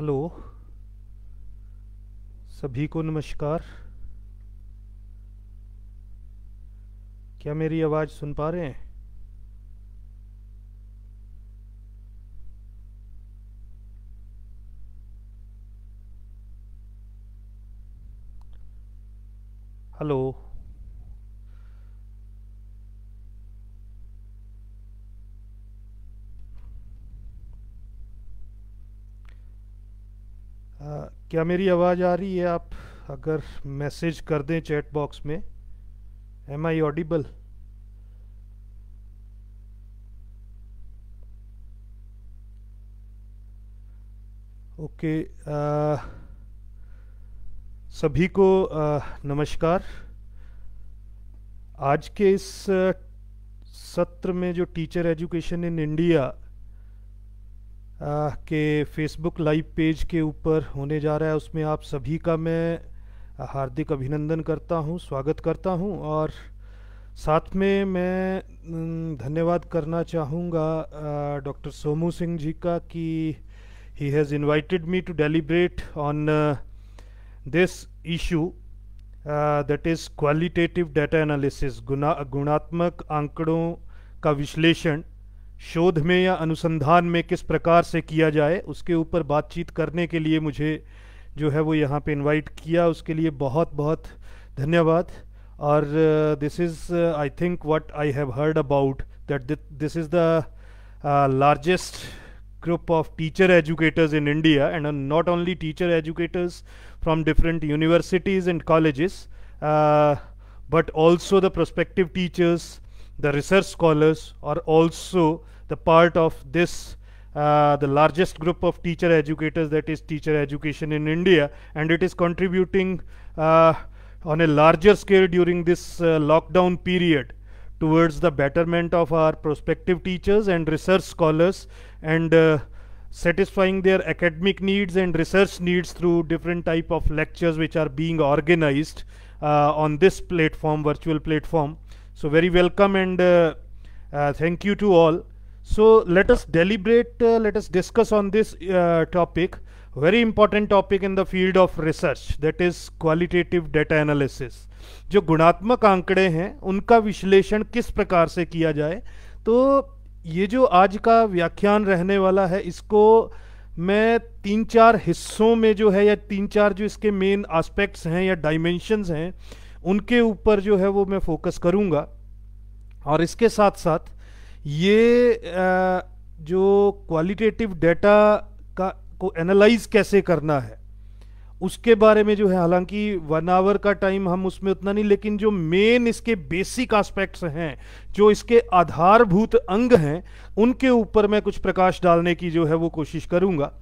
Hello सभी को नमस्कार क्या मेरी आवाज़ सुन पा रहे हैं हेलो क्या मेरी आवाज़ आ रही है आप अगर मैसेज कर दें चैट बॉक्स में एम आई ऑडिबल ओके सभी को आ, uh, नमस्कार आज के इस uh, सत्र में जो टीचर एजुकेशन इन इंडिया के फेसबुक लाइव पेज के ऊपर होने जा रहा है उसमें आप सभी का मैं हार्दिक अभिनंदन करता हूं स्वागत करता हूं और साथ में मैं धन्यवाद करना चाहूँगा डॉक्टर सोमू सिंह जी का कि he has invited me to deliberate on this issue that is qualitative data analysis गुणात्मक आंकड़ों का विश्लेषण शोध में या अनुसंधान में किस प्रकार से किया जाए उसके ऊपर बातचीत करने के लिए मुझे जो है वो यहाँ पे इनवाइट किया उसके लिए बहुत बहुत धन्यवाद और this is I think what I have heard about that this is the largest group of teacher educators in India and not only teacher educators from different universities and college but also the prospective teachers the research scholars are also the part of this uh, the largest group of teacher educators that is teacher education in India and it is contributing uh, on a larger scale during this uh, lockdown period towards the betterment of our prospective teachers and research scholars and uh, satisfying their academic needs and research needs through different type of lectures which are being organized uh, on this platform virtual platform So very welcome and uh, uh, thank you to all. So let us deliberate, uh, let us discuss on this uh, topic, very important topic in the field of research that is qualitative data analysis. जो गुणात्मक आंकड़े हैं उनका विश्लेषण किस प्रकार से किया जाए तो ये जो आज का व्याख्यान रहने वाला है इसको मैं तीन चार हिस्सों में जो है या तीन चार जो इसके मेन एस्पेक्ट्स हैं या डायमेंशंस हैं उनके ऊपर जो है वो मैं फोकस करूँगा और इसके साथ साथ ये जो क्वालिटेटिव डेटा का को एनालाइज कैसे करना है उसके बारे में जो है हालांकि वन आवर का टाइम हम उसमें उतना नहीं लेकिन जो मेन इसके बेसिक एस्पेक्ट्स हैं जो इसके आधारभूत अंग हैं उनके ऊपर मैं कुछ प्रकाश डालने की जो है वो कोशिश करूंगा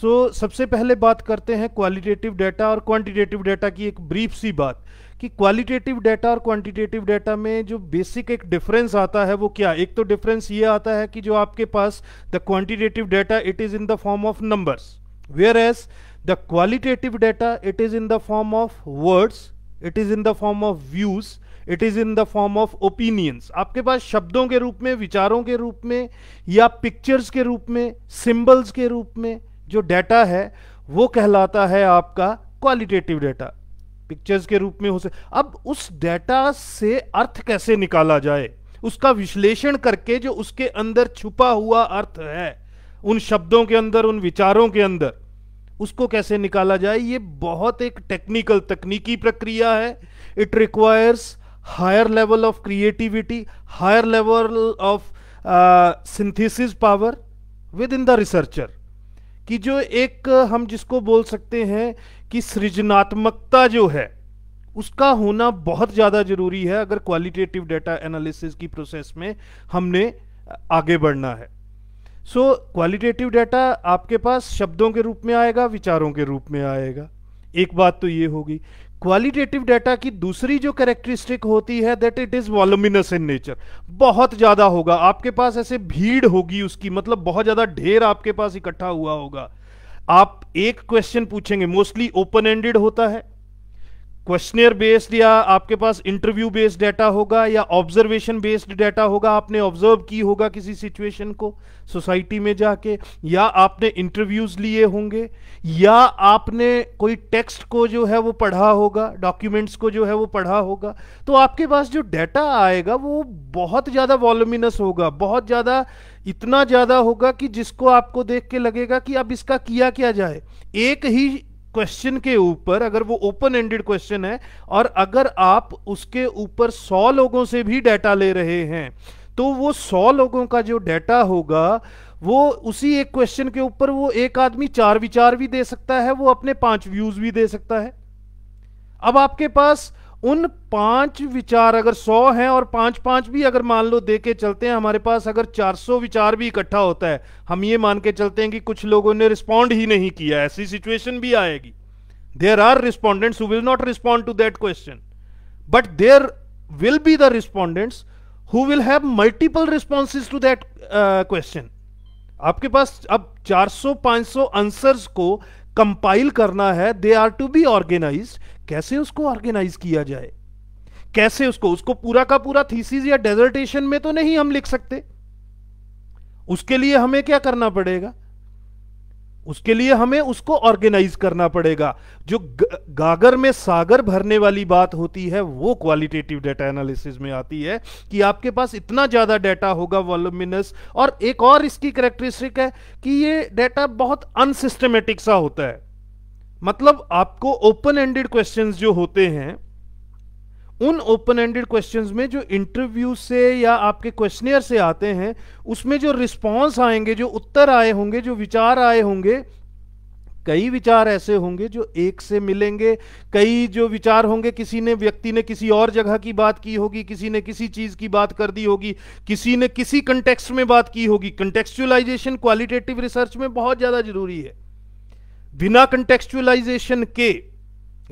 सो so, सबसे पहले बात करते हैं क्वालिटेटिव डाटा और क्वांटिटेटिव डाटा की एक ब्रीफ सी बात कि क्वालिटेटिव डाटा और क्वांटिटेटिव डाटा में जो बेसिक एक डिफरेंस आता है वो क्या एक तो डिफरेंस ये आता है कि जो आपके पास the quantitative data it is in the form of numbers whereas the qualitative data it is in the form of words it is in the form of views it is in the form of opinions आपके पास शब्दों के रूप में विचारों के रूप में या पिक्चर्स के रूप में सिंबल्स के रूप में जो डाटा है वो कहलाता है आपका क्वालिटेटिव डाटा पिक्चर्स के रूप में हो सके अब उस डेटा से अर्थ कैसे निकाला जाए उसका विश्लेषण करके जो उसके अंदर छुपा हुआ अर्थ है उन शब्दों के अंदर उन विचारों के अंदर उसको कैसे निकाला जाए ये बहुत एक टेक्निकल तकनीकी प्रक्रिया है it requires higher level of creativity higher level of synthesis power within the researcher कि जो एक हम जिसको बोल सकते हैं कि सृजनात्मकता जो है उसका होना बहुत ज़्यादा जरूरी है अगर क्वालिटेटिव डेटा एनालिसिस की प्रोसेस में हमने आगे बढ़ना है सो क्वालिटेटिव डेटा आपके पास शब्दों के रूप में आएगा विचारों के रूप में आएगा एक बात तो ये होगी क्वालिटेटिव डेटा की दूसरी जो कैरेक्टरिस्टिक होती है that it is voluminous in nature बहुत ज्यादा होगा आपके पास ऐसे भीड़ होगी उसकी मतलब बहुत ज्यादा ढेर आपके पास इकट्ठा हुआ होगा आप एक क्वेश्चन पूछेंगे मोस्टली ओपन एंडेड होता है क्वेश्चनियर बेस्ड या आपके पास इंटरव्यू बेस्ड डाटा होगा या ऑब्जर्वेशन बेस्ड डाटा होगा आपने ऑब्जर्व की होगा किसी सिचुएशन को सोसाइटी में जाके या आपने इंटरव्यूज लिए होंगे या आपने कोई टेक्स्ट को जो है वो पढ़ा होगा डॉक्यूमेंट्स को जो है वो पढ़ा होगा तो आपके पास जो डाटा आएगा वो बहुत ज़्यादा वॉलमिनस होगा बहुत ज़्यादा इतना ज़्यादा होगा कि जिसको आपको देख के लगेगा कि अब इसका किया क्या जाए एक ही क्वेश्चन के ऊपर अगर वो ओपन एंडेड क्वेश्चन है और अगर आप उसके ऊपर सौ लोगों से भी डाटा ले रहे हैं तो वो सौ लोगों का जो डाटा होगा वो उसी एक क्वेश्चन के ऊपर वो एक आदमी चार विचार भी दे सकता है वो अपने पांच व्यूज भी दे सकता है अब आपके पास उन पांच विचार अगर सौ हैं और पांच पांच भी अगर मान लो दे के चलते हैं हमारे पास अगर चार सौ विचार भी इकट्ठा होता है हम ये मान के चलते हैं कि कुछ लोगों ने रिस्पॉन्ड ही नहीं किया ऐसी सिचुएशन भी आएगी there are respondents will not respond to that question but there will be the respondents who will have multiple responses to that question आपके पास अब 400-500 आंसर्स को कंपाइल करना है they are to be organise कैसे उसको ऑर्गेनाइज किया जाए कैसे उसको उसको पूरा का पूरा थीसिस या डेजर्टेशन में तो नहीं हम लिख सकते उसके लिए हमें क्या करना पड़ेगा उसके लिए हमें उसको ऑर्गेनाइज करना पड़ेगा जो गागर में सागर भरने वाली बात होती है वो क्वालिटेटिव डेटा एनालिसिस में आती है कि आपके पास इतना ज्यादा डेटा होगा वॉलमिनस और एक और इसकी करेक्टरिस्टिक है कि ये डेटा बहुत अनसिस्टमेटिक सा होता है मतलब आपको ओपन एंडेड क्वेश्चंस जो होते हैं उन ओपन एंडेड क्वेश्चंस में जो इंटरव्यू से या आपके क्वेश्चनियर से आते हैं उसमें जो रिस्पांस आएंगे जो उत्तर आए होंगे जो विचार आए होंगे कई विचार ऐसे होंगे जो एक से मिलेंगे कई जो विचार होंगे किसी ने व्यक्ति ने किसी और जगह की बात की होगी किसी ने किसी चीज की बात कर दी होगी किसी ने किसी कंटेक्स्ट में बात की होगी कंटेक्सुअलाइजेशन क्वालिटेटिव रिसर्च में बहुत ज्यादा जरूरी है बिना कंटेक्चुअलाइजेशन के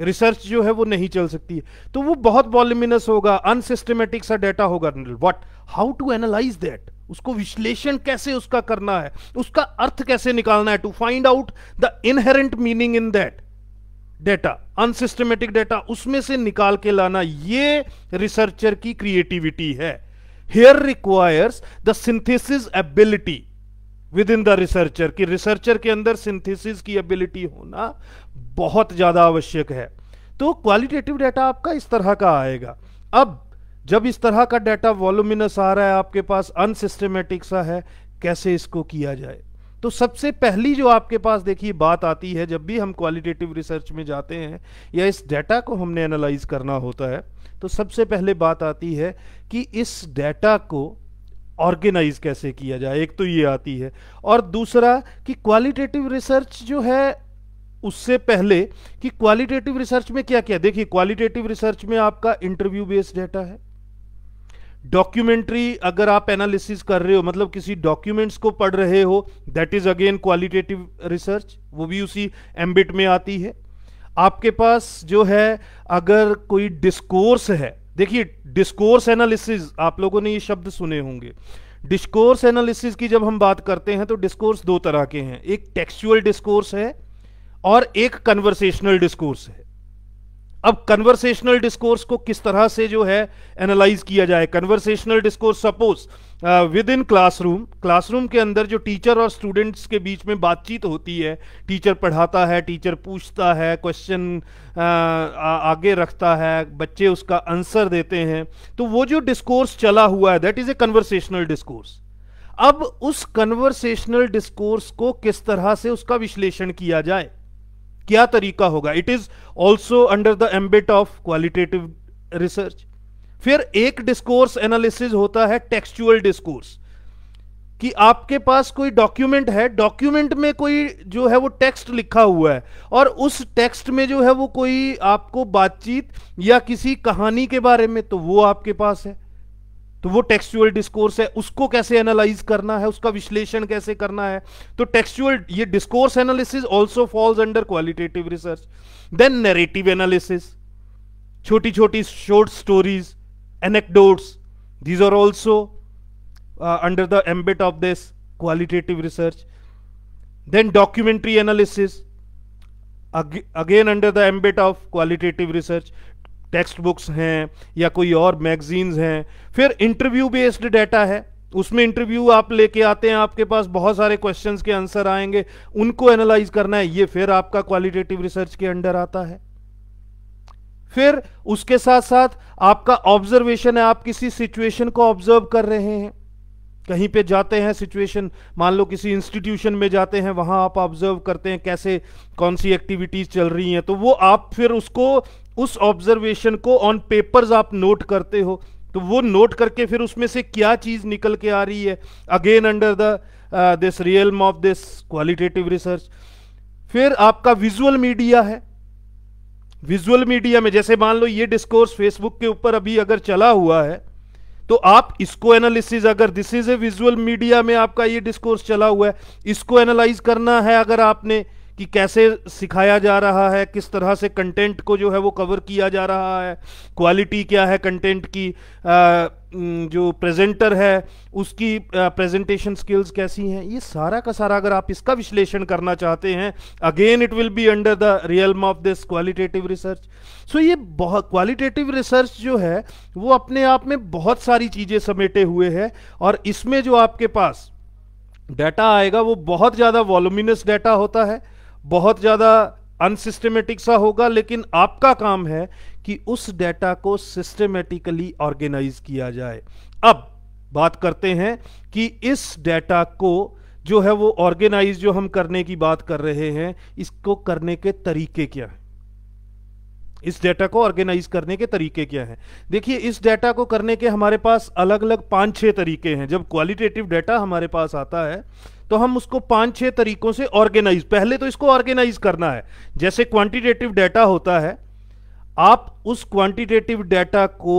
रिसर्च जो है वो नहीं चल सकती है तो वो बहुत वॉल्यूमिनस होगा अनसिस्टमेटिक सा डेटा होगा what how to analyse that उसको विश्लेषण कैसे उसका करना है उसका अर्थ कैसे निकालना है to find out the inherent meaning in that data unsystematic data उसमें से निकाल के लाना ये रिसर्चर की क्रिएटिविटी है here requires the synthesis ability within the researcher कि रिसर्चर के अंदर सिंथेसिस की एबिलिटी होना बहुत ज्यादा आवश्यक है तो क्वालिटेटिव डाटा आपका इस तरह का आएगा अब जब इस तरह का डाटा वॉल्यूमिनस आ रहा है आपके पास अनसिस्टमेटिक सा है कैसे इसको किया जाए तो सबसे पहली जो आपके पास देखिए बात आती है जब भी हम क्वालिटेटिव रिसर्च में जाते हैं या इस डाटा को हमने एनालाइज करना होता है तो सबसे पहले बात आती है कि इस डाटा को ऑर्गेनाइज कैसे किया जाए एक तो ये आती है और दूसरा कि क्वालिटेटिव रिसर्च जो है उससे पहले कि क्वालिटेटिव रिसर्च में क्या क्या देखिए क्वालिटेटिव रिसर्च में आपका इंटरव्यू बेस्ड डेटा है डॉक्यूमेंट्री अगर आप एनालिसिस कर रहे हो मतलब किसी डॉक्यूमेंट्स को पढ़ रहे हो that is again qualitative research वो भी उसी एम्बिट में आती है आपके पास जो है अगर कोई डिस्कोर्स है देखिए डिस्कोर्स एनालिसिस आप लोगों ने ये शब्द सुने होंगे डिस्कोर्स एनालिसिस की जब हम बात करते हैं तो डिस्कोर्स दो तरह के हैं एक टेक्सुअल डिस्कोर्स है और एक कन्वर्सेशनल डिस्कोर्स है अब कन्वर्सेशनल डिस्कोर्स को किस तरह से जो है एनालाइज किया जाए conversational discourse suppose within classroom classroom के अंदर जो टीचर और स्टूडेंट्स के बीच में बातचीत होती है टीचर पढ़ाता है टीचर पूछता है क्वेश्चन uh, आगे रखता है बच्चे उसका आंसर देते हैं तो वो जो डिस्कोर्स चला हुआ है that is a conversational discourse अब उस कन्वर्सेशनल डिस्कोर्स को किस तरह से उसका विश्लेषण किया जाए क्या तरीका होगा it is also under the ambit of qualitative research फिर एक डिस्कोर्स एनालिसिस होता है टेक्सचुअल डिस्कोर्स कि आपके पास कोई डॉक्यूमेंट है डॉक्यूमेंट में कोई जो है वो टेक्स्ट लिखा हुआ है और उस टेक्स्ट में जो है वो कोई आपको बातचीत या किसी कहानी के बारे में तो वो आपके पास है तो वो टेक्सचुअल डिस्कोर्स है उसको कैसे एनालाइज करना है उसका विश्लेषण कैसे करना है तो टेक्सचुअल ये discourse analysis also falls under qualitative research then narrative analysis छोटी छोटी short stories anecdotes these are also under the ambit of this qualitative research then documentary analysis again under the ambit of qualitative research text books हैं या कोई और magazines हैं फिर interview based data है उसमें इंटरव्यू आप लेके आते हैं आपके पास बहुत सारे क्वेश्चंस के आंसर आएंगे उनको एनालाइज करना है ये फिर आपका क्वालिटेटिव रिसर्च के अंडर आता है फिर उसके साथ साथ आपका ऑब्जर्वेशन है आप किसी सिचुएशन को ऑब्जर्व कर रहे हैं कहीं पे जाते हैं सिचुएशन मान लो किसी इंस्टीट्यूशन में जाते हैं वहां आप ऑब्जर्व करते हैं कैसे कौन सी एक्टिविटीज चल रही हैं तो वो आप फिर उसको उस ऑब्जर्वेशन को ऑन पेपर्स आप नोट करते हो तो वो नोट करके फिर उसमें से क्या चीज़ निकल के आ रही है again under the this realm of this qualitative research फिर आपका विजुअल मीडिया है विजुअल मीडिया में जैसे मान लो ये डिस्कोर्स फेसबुक के ऊपर अभी अगर चला हुआ है तो आप इसको एनालिसिस अगर this is a visual media में आपका ये डिस्कोर्स चला हुआ है इसको एनालाइज करना है अगर आपने कि कैसे सिखाया जा रहा है किस तरह से कंटेंट को जो है वो कवर किया जा रहा है क्वालिटी क्या है कंटेंट की आ, जो प्रेजेंटर है उसकी प्रेजेंटेशन स्किल्स कैसी हैं ये सारा का सारा अगर आप इसका विश्लेषण करना चाहते हैं again it will be under the realm of this qualitative research so ये बहुत क्वालिटेटिव रिसर्च जो है वो अपने आप में बहुत सारी चीज़ें समेटे हुए है और इसमें जो आपके पास डाटा आएगा वो बहुत ज़्यादा वॉलुमिनस डाटा होता है बहुत ज़्यादा अनसिस्टमेटिक सा होगा लेकिन आपका काम है कि उस डेटा को सिस्टमेटिकली ऑर्गेनाइज किया जाए अब बात करते हैं कि इस डेटा को जो है वो ऑर्गेनाइज जो हम करने की बात कर रहे हैं इसको करने के तरीके क्या हैं इस डेटा को ऑर्गेनाइज करने के तरीके क्या हैं देखिए इस डेटा को करने के हमारे पास अलग अलग पाँच छः तरीके हैं जब क्वालिटेटिव डेटा हमारे पास आता है तो हम उसको पाँच छः तरीकों से ऑर्गेनाइज पहले तो इसको ऑर्गेनाइज करना है जैसे क्वांटिटेटिव डाटा होता है आप उस क्वांटिटेटिव डाटा को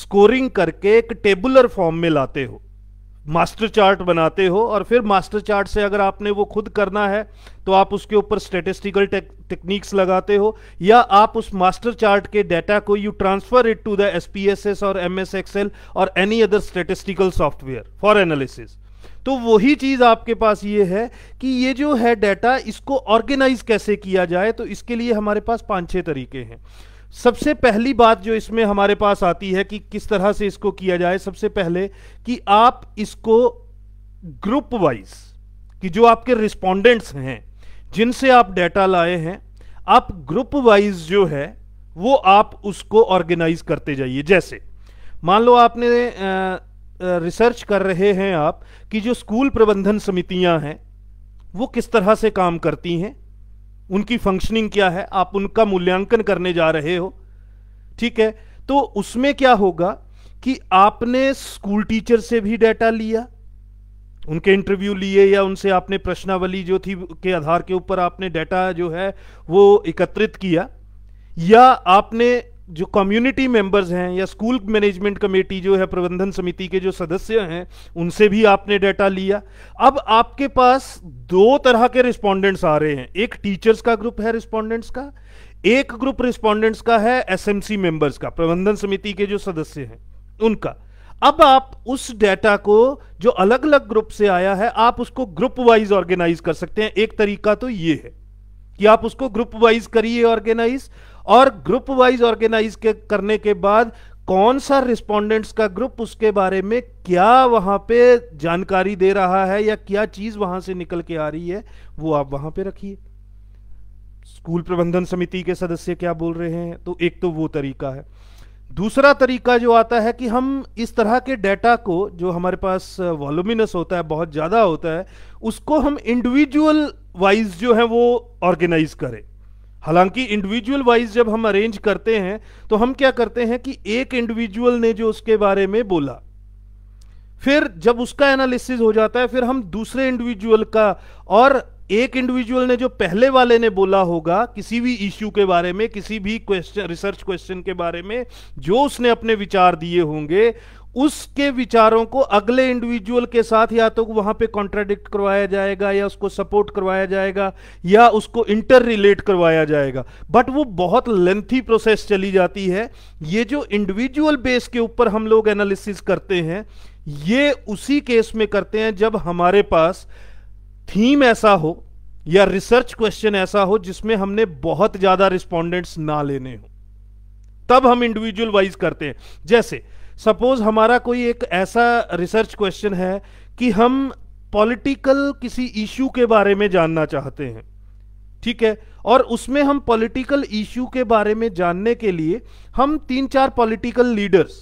स्कोरिंग करके एक टेबुलर फॉर्म में लाते हो मास्टर चार्ट बनाते हो और फिर मास्टर चार्ट से अगर आपने वो खुद करना है तो आप उसके ऊपर स्टेटिस्टिकल टेक्निक्स लगाते हो या आप उस मास्टर चार्ट के डाटा को you transfer it to the S or M S Excel or any other statistical software for analysis तो वही चीज आपके पास ये है कि ये जो है डाटा इसको ऑर्गेनाइज कैसे किया जाए तो इसके लिए हमारे पास पांच छह तरीके हैं सबसे पहली बात जो इसमें हमारे पास आती है कि किस तरह से इसको किया जाए सबसे पहले कि आप इसको ग्रुप वाइज कि जो आपके रिस्पोंडेंट्स हैं जिनसे आप डेटा लाए हैं आप ग्रुप वाइज जो है वो आप उसको ऑर्गेनाइज करते जाइए जैसे मान लो आपने रिसर्च कर रहे हैं आप कि जो स्कूल प्रबंधन समितियां हैं वो किस तरह से काम करती हैं उनकी फंक्शनिंग क्या है आप उनका मूल्यांकन करने जा रहे हो ठीक है तो उसमें क्या होगा कि आपने स्कूल टीचर से भी डाटा लिया उनके इंटरव्यू लिए या उनसे आपने प्रश्नावली जो थी के आधार के ऊपर आपने डाटा जो है वो एकत्रित किया या आपने जो कम्युनिटी मेंबर्स हैं या स्कूल मैनेजमेंट कमेटी जो है प्रबंधन समिति के जो सदस्य हैं उनसे भी आपने डाटा लिया अब आपके पास दो तरह के रिस्पोंडेंट्स आ रहे हैं एक टीचर्स का ग्रुप है रिस्पोंडेंट्स का एक ग्रुप रिस्पोंडेंट्स का है एसएमसी मेंबर्स का प्रबंधन समिति के जो सदस्य हैं उनका अब आप उस डेटा को जो अलग अलग ग्रुप से आया है आप उसको ग्रुप वाइज ऑर्गेनाइज कर सकते हैं एक तरीका तो ये है कि आप उसको ग्रुप वाइज करिए ऑर्गेनाइज और ग्रुप वाइज ऑर्गेनाइज करने के बाद कौन सा रिस्पोंडेंट्स का ग्रुप उसके बारे में क्या वहां पे जानकारी दे रहा है या क्या चीज वहां से निकल के आ रही है वो आप वहां पे रखिए स्कूल प्रबंधन समिति के सदस्य क्या बोल रहे हैं तो एक तो वो तरीका है दूसरा तरीका जो आता है कि हम इस तरह के डेटा को जो हमारे पास वॉल्यूमिनस होता है बहुत ज़्यादा होता है उसको हम इंडिविजुअल वाइज जो है वो ऑर्गेनाइज करें हालांकि इंडिविजुअल वाइज जब हम अरेंज करते हैं तो हम क्या करते हैं कि एक इंडिविजुअल ने जो उसके बारे में बोला फिर जब उसका एनालिसिस हो जाता है फिर हम दूसरे इंडिविजुअल का और एक इंडिविजुअल ने जो पहले वाले ने बोला होगा किसी भी इश्यू के बारे में किसी भी क्वेश्चन रिसर्च क्वेश्चन के बारे में जो उसने अपने विचार दिए होंगे उसके विचारों को अगले इंडिविजुअल के साथ या तो वहां पे कॉन्ट्राडिक्ट करवाया जाएगा या उसको सपोर्ट करवाया जाएगा या उसको इंटर रिलेट करवाया जाएगा बट वो बहुत लेंथी प्रोसेस चली जाती है ये जो इंडिविजुअल बेस के ऊपर हम लोग एनालिसिस करते हैं ये उसी केस में करते हैं जब हमारे पास थीम ऐसा हो या रिसर्च क्वेश्चन ऐसा हो जिसमें हमने बहुत ज्यादा रिस्पॉन्डेंट्स ना लेने हो तब हम इंडिविजुअल वाइज करते हैं जैसे सपोज हमारा कोई एक ऐसा रिसर्च क्वेश्चन है कि हम पॉलिटिकल किसी इशू के बारे में जानना चाहते हैं ठीक है और उसमें हम पॉलिटिकल इशू के बारे में जानने के लिए हम तीन चार पॉलिटिकल लीडर्स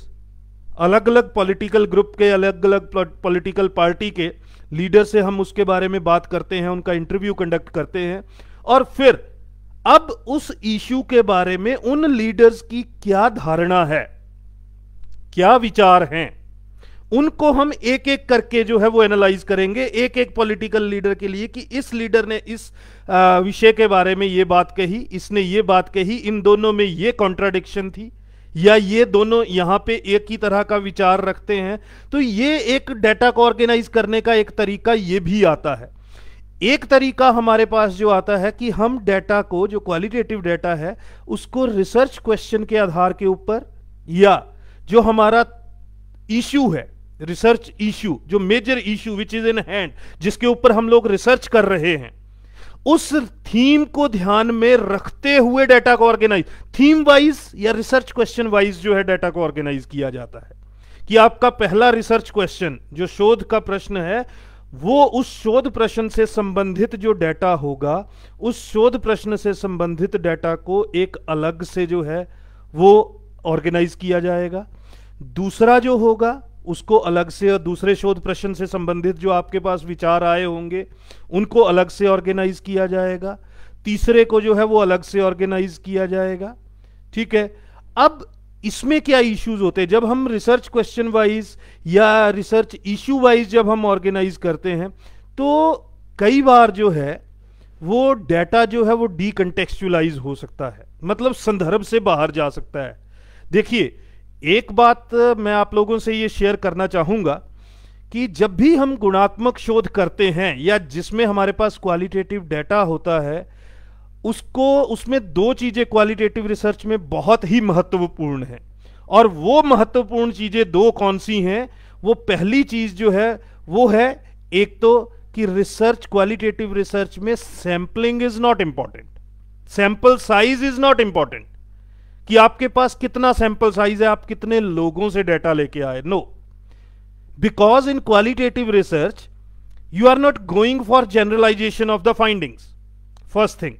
अलग अलग पॉलिटिकल ग्रुप के अलग अलग पॉलिटिकल पार्टी के लीडर से हम उसके बारे में बात करते हैं उनका इंटरव्यू कंडक्ट करते हैं और फिर अब उस इशू के बारे में उन लीडर्स की क्या धारणा है क्या विचार हैं उनको हम एक एक करके जो है वो एनालाइज करेंगे एक एक पॉलिटिकल लीडर के लिए कि इस लीडर ने इस विषय के बारे में ये बात कही इसने ये बात कही इन दोनों में ये कॉन्ट्राडिक्शन थी या ये दोनों यहां पे एक ही तरह का विचार रखते हैं तो ये एक डेटा को ऑर्गेनाइज करने का एक तरीका ये भी आता है एक तरीका हमारे पास जो आता है कि हम डेटा को जो क्वालिटेटिव डेटा है उसको रिसर्च क्वेश्चन के आधार के ऊपर या जो हमारा इश्यू है रिसर्च इश्यू जो major issue which is in hand जिसके ऊपर हम लोग रिसर्च कर रहे हैं उस थीम को ध्यान में रखते हुए डाटा को ऑर्गेनाइज थीम वाइज या रिसर्च क्वेश्चन वाइज जो है डाटा को ऑर्गेनाइज किया जाता है कि आपका पहला रिसर्च क्वेश्चन जो शोध का प्रश्न है वो उस शोध प्रश्न से संबंधित जो डाटा होगा उस शोध प्रश्न से संबंधित डाटा को एक अलग से जो है वो ऑर्गेनाइज किया जाएगा दूसरा जो होगा उसको अलग से और दूसरे शोध प्रश्न से संबंधित जो आपके पास विचार आए होंगे उनको अलग से ऑर्गेनाइज किया जाएगा तीसरे को जो है वो अलग से ऑर्गेनाइज किया जाएगा ठीक है अब इसमें क्या इश्यूज होते हैं जब हम रिसर्च क्वेश्चन वाइज या रिसर्च इश्यू वाइज जब हम ऑर्गेनाइज करते हैं तो कई बार जो है वो डेटा जो है वो डीकंटेक्चुलाइज हो सकता है मतलब संदर्भ से बाहर जा सकता है देखिए एक बात मैं आप लोगों से ये शेयर करना चाहूंगा कि जब भी हम गुणात्मक शोध करते हैं या जिसमें हमारे पास क्वालिटेटिव डेटा होता है उसको उसमें दो चीजें क्वालिटेटिव रिसर्च में बहुत ही महत्वपूर्ण है और वो महत्वपूर्ण चीजें दो कौन सी हैं वो पहली चीज जो है वो है एक तो कि रिसर्च क्वालिटेटिव रिसर्च में sampling is not important sample size is not important कि आपके पास कितना सैंपल साइज है आप कितने लोगों से डेटा लेके आए no because in qualitative research you are not going for generalisation of the findings first thing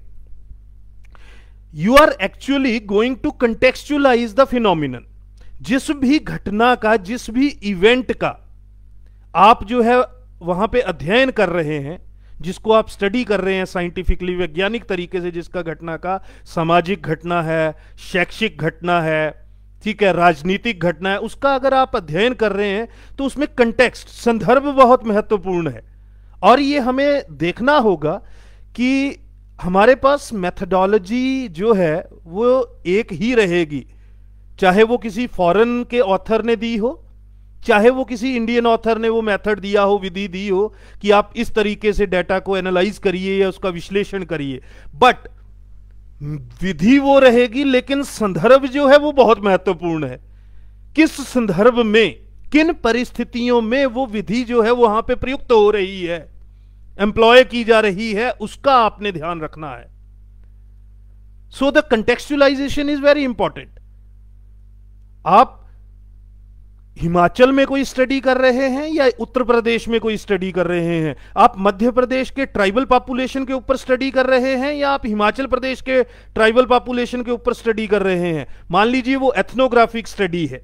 you are actually going to contextualise the phenomenon जिस भी घटना का जिस भी इवेंट का आप जो है वहां पे अध्ययन कर रहे हैं जिसको आप स्टडी कर रहे हैं साइंटिफिकली वैज्ञानिक तरीके से जिसका घटना का सामाजिक घटना है शैक्षिक घटना है ठीक है राजनीतिक घटना है उसका अगर आप अध्ययन कर रहे हैं तो उसमें कंटेक्स्ट संदर्भ बहुत महत्वपूर्ण है और ये हमें देखना होगा कि हमारे पास मेथडोलॉजी जो है वो एक ही रहेगी चाहे वो किसी फॉरेन के ऑथर ने दी हो चाहे वो किसी इंडियन ऑथर ने वो मेथड दिया हो विधि दी हो कि आप इस तरीके से डेटा को एनालाइज करिए या उसका विश्लेषण करिए बट विधि वो रहेगी लेकिन संदर्भ जो है वो बहुत महत्वपूर्ण है किस संदर्भ में किन परिस्थितियों में वो विधि जो है वहां पे प्रयुक्त हो रही है एम्प्लॉय की जा रही है उसका आपने ध्यान रखना है so the contextualisation is very important आप हिमाचल में कोई स्टडी कर रहे हैं या उत्तर प्रदेश में कोई स्टडी कर रहे हैं आप मध्य प्रदेश के ट्राइबल पॉपुलेशन के ऊपर स्टडी कर रहे हैं या आप हिमाचल प्रदेश के ट्राइबल पॉपुलेशन के ऊपर स्टडी कर रहे हैं मान लीजिए वो एथनोग्राफिक स्टडी है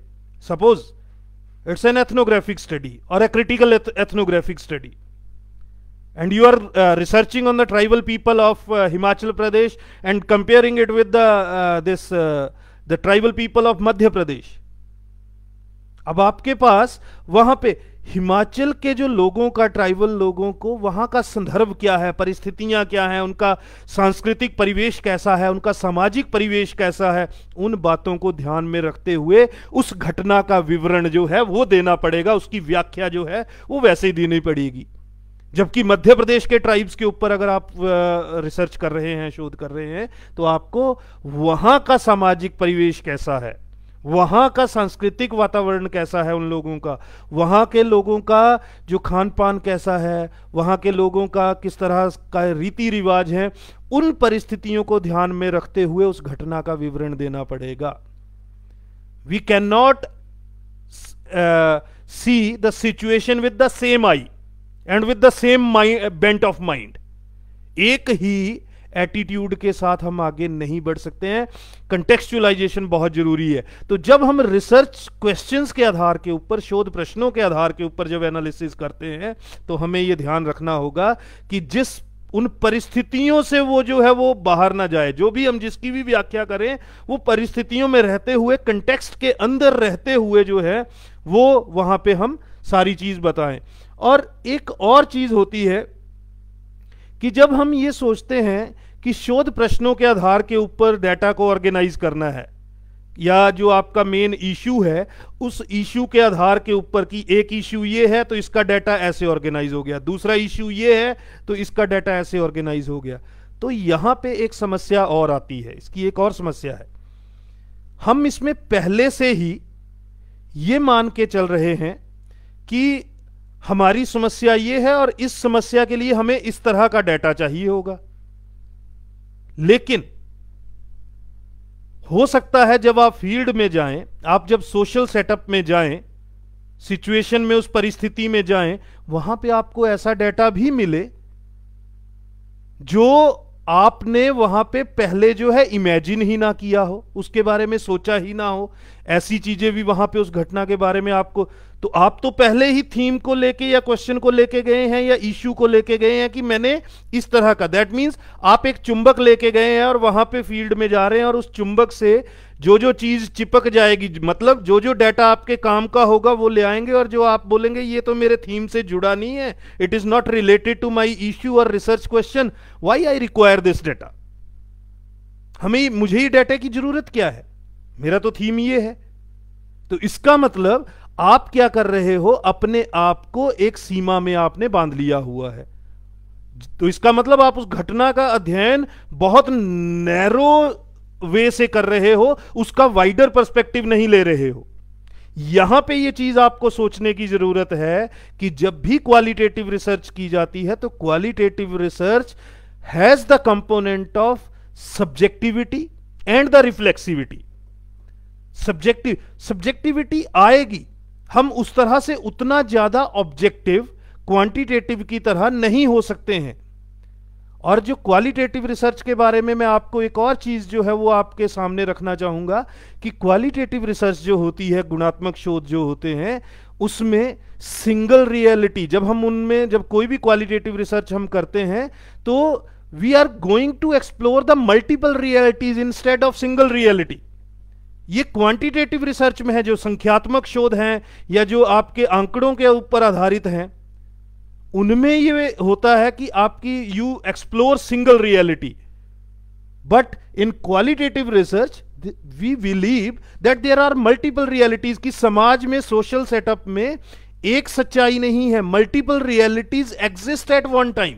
suppose it's an ethnographic study or a critical ethnographic study and you are researching on the tribal people of Himachal Pradesh and comparing it with the with the uh, this uh, the tribal अब आपके पास वहां पे हिमाचल के जो लोगों का tribal लोगों को वहां का संदर्भ क्या है परिस्थितियां क्या है उनका सांस्कृतिक परिवेश कैसा है उनका सामाजिक परिवेश कैसा है उन बातों को ध्यान में रखते हुए उस घटना का विवरण जो है वो देना पड़ेगा उसकी व्याख्या जो है वो वैसे ही देनी पड़ेगी जबकि मध्य प्रदेश के ट्राइब्स के ऊपर अगर आप रिसर्च कर रहे हैं शोध कर रहे हैं तो आपको वहां का सामाजिक परिवेश कैसा है वहाँ का सांस्कृतिक वातावरण कैसा है उन लोगों का वहाँ के लोगों का जो खान पान कैसा है वहाँ के लोगों का किस तरह का रीति रिवाज है उन परिस्थितियों को ध्यान में रखते हुए उस घटना का विवरण देना पड़ेगा we can not see the situation with the same eye and with the same mind bent of mind एक ही एटीट्यूड के साथ हम आगे नहीं बढ़ सकते हैं कंटेक्चुअलाइजेशन बहुत जरूरी है तो जब हम रिसर्च क्वेश्चंस के आधार के ऊपर शोध प्रश्नों के आधार के ऊपर जब एनालिसिस करते हैं तो हमें यह ध्यान रखना होगा कि जिस उन परिस्थितियों से वो जो है वो बाहर ना जाए जो भी हम जिसकी भी व्याख्या करें वो परिस्थितियों में रहते हुए कंटेक्स्ट के अंदर रहते हुए जो है वो वहां पे हम सारी चीज बताएं और एक और चीज होती है कि जब हम ये सोचते हैं कि शोध प्रश्नों के आधार के ऊपर डाटा को ऑर्गेनाइज करना है या जो आपका मेन इशू है उस इशू के आधार के ऊपर कि एक इशू ये है तो इसका डाटा ऐसे ऑर्गेनाइज हो गया दूसरा इशू ये है तो इसका डाटा ऐसे ऑर्गेनाइज हो गया तो यहां पे एक समस्या और आती है इसकी एक और समस्या है हम इसमें पहले से ही ये मान के चल रहे हैं कि हमारी समस्या यह है और इस समस्या के लिए हमें इस तरह का डाटा चाहिए होगा लेकिन हो सकता है जब आप फील्ड में जाएं, आप जब सोशल सेटअप में जाएं, सिचुएशन में उस परिस्थिति में जाएं, वहां पे आपको ऐसा डाटा भी मिले जो आपने वहां पे पहले जो है इमेजिन ही ना किया हो उसके बारे में सोचा ही ना हो ऐसी चीजें भी वहां पे उस घटना के बारे में आपको तो आप तो पहले ही थीम को लेके या क्वेश्चन को लेके गए हैं या इश्यू को लेके गए हैं कि मैंने इस तरह का दैट मीन्स आप एक चुंबक लेके गए हैं और वहां पे फील्ड में जा रहे हैं और उस चुंबक से जो जो चीज़ चिपक जाएगी मतलब जो जो डाटा आपके काम का होगा वो ले आएंगे और जो आप बोलेंगे ये तो मेरे थीम से जुड़ा नहीं है it is not related to my issue or research question why I require this data हमें मुझे ही डाटा की ज़रूरत क्या है मेरा तो थीम ये है तो इसका मतलब आप क्या कर रहे हो अपने आप को एक सीमा में आपने बांध लिया हुआ है तो इसका मतलब आप उस घटना का अध्ययन बहुत नैरो वे से कर रहे हो उसका वाइडर पर्सपेक्टिव नहीं ले रहे हो यहां पे ये चीज आपको सोचने की जरूरत है कि जब भी क्वालिटेटिव रिसर्च की जाती है तो qualitative research has the component of subjectivity and the reflexivity subjective subjectivity आएगी हम उस तरह से उतना ज्यादा ऑब्जेक्टिव क्वांटिटेटिव की तरह नहीं हो सकते हैं और जो क्वालिटेटिव रिसर्च के बारे में मैं आपको एक और चीज़ जो है वो आपके सामने रखना चाहूंगा कि क्वालिटेटिव रिसर्च जो होती है गुणात्मक शोध जो होते हैं उसमें सिंगल रियलिटी जब हम उनमें जब कोई भी क्वालिटेटिव रिसर्च हम करते हैं तो we are going to explore the multiple realities instead of single reality ये क्वांटिटेटिव रिसर्च में है जो संख्यात्मक शोध हैं या जो आपके आंकड़ों के ऊपर आधारित हैं उनमें ये होता है कि आपकी you explore single reality but in qualitative research we believe that there are multiple realities की समाज में सोशल सेटअप में एक सच्चाई नहीं है multiple realities exist at one time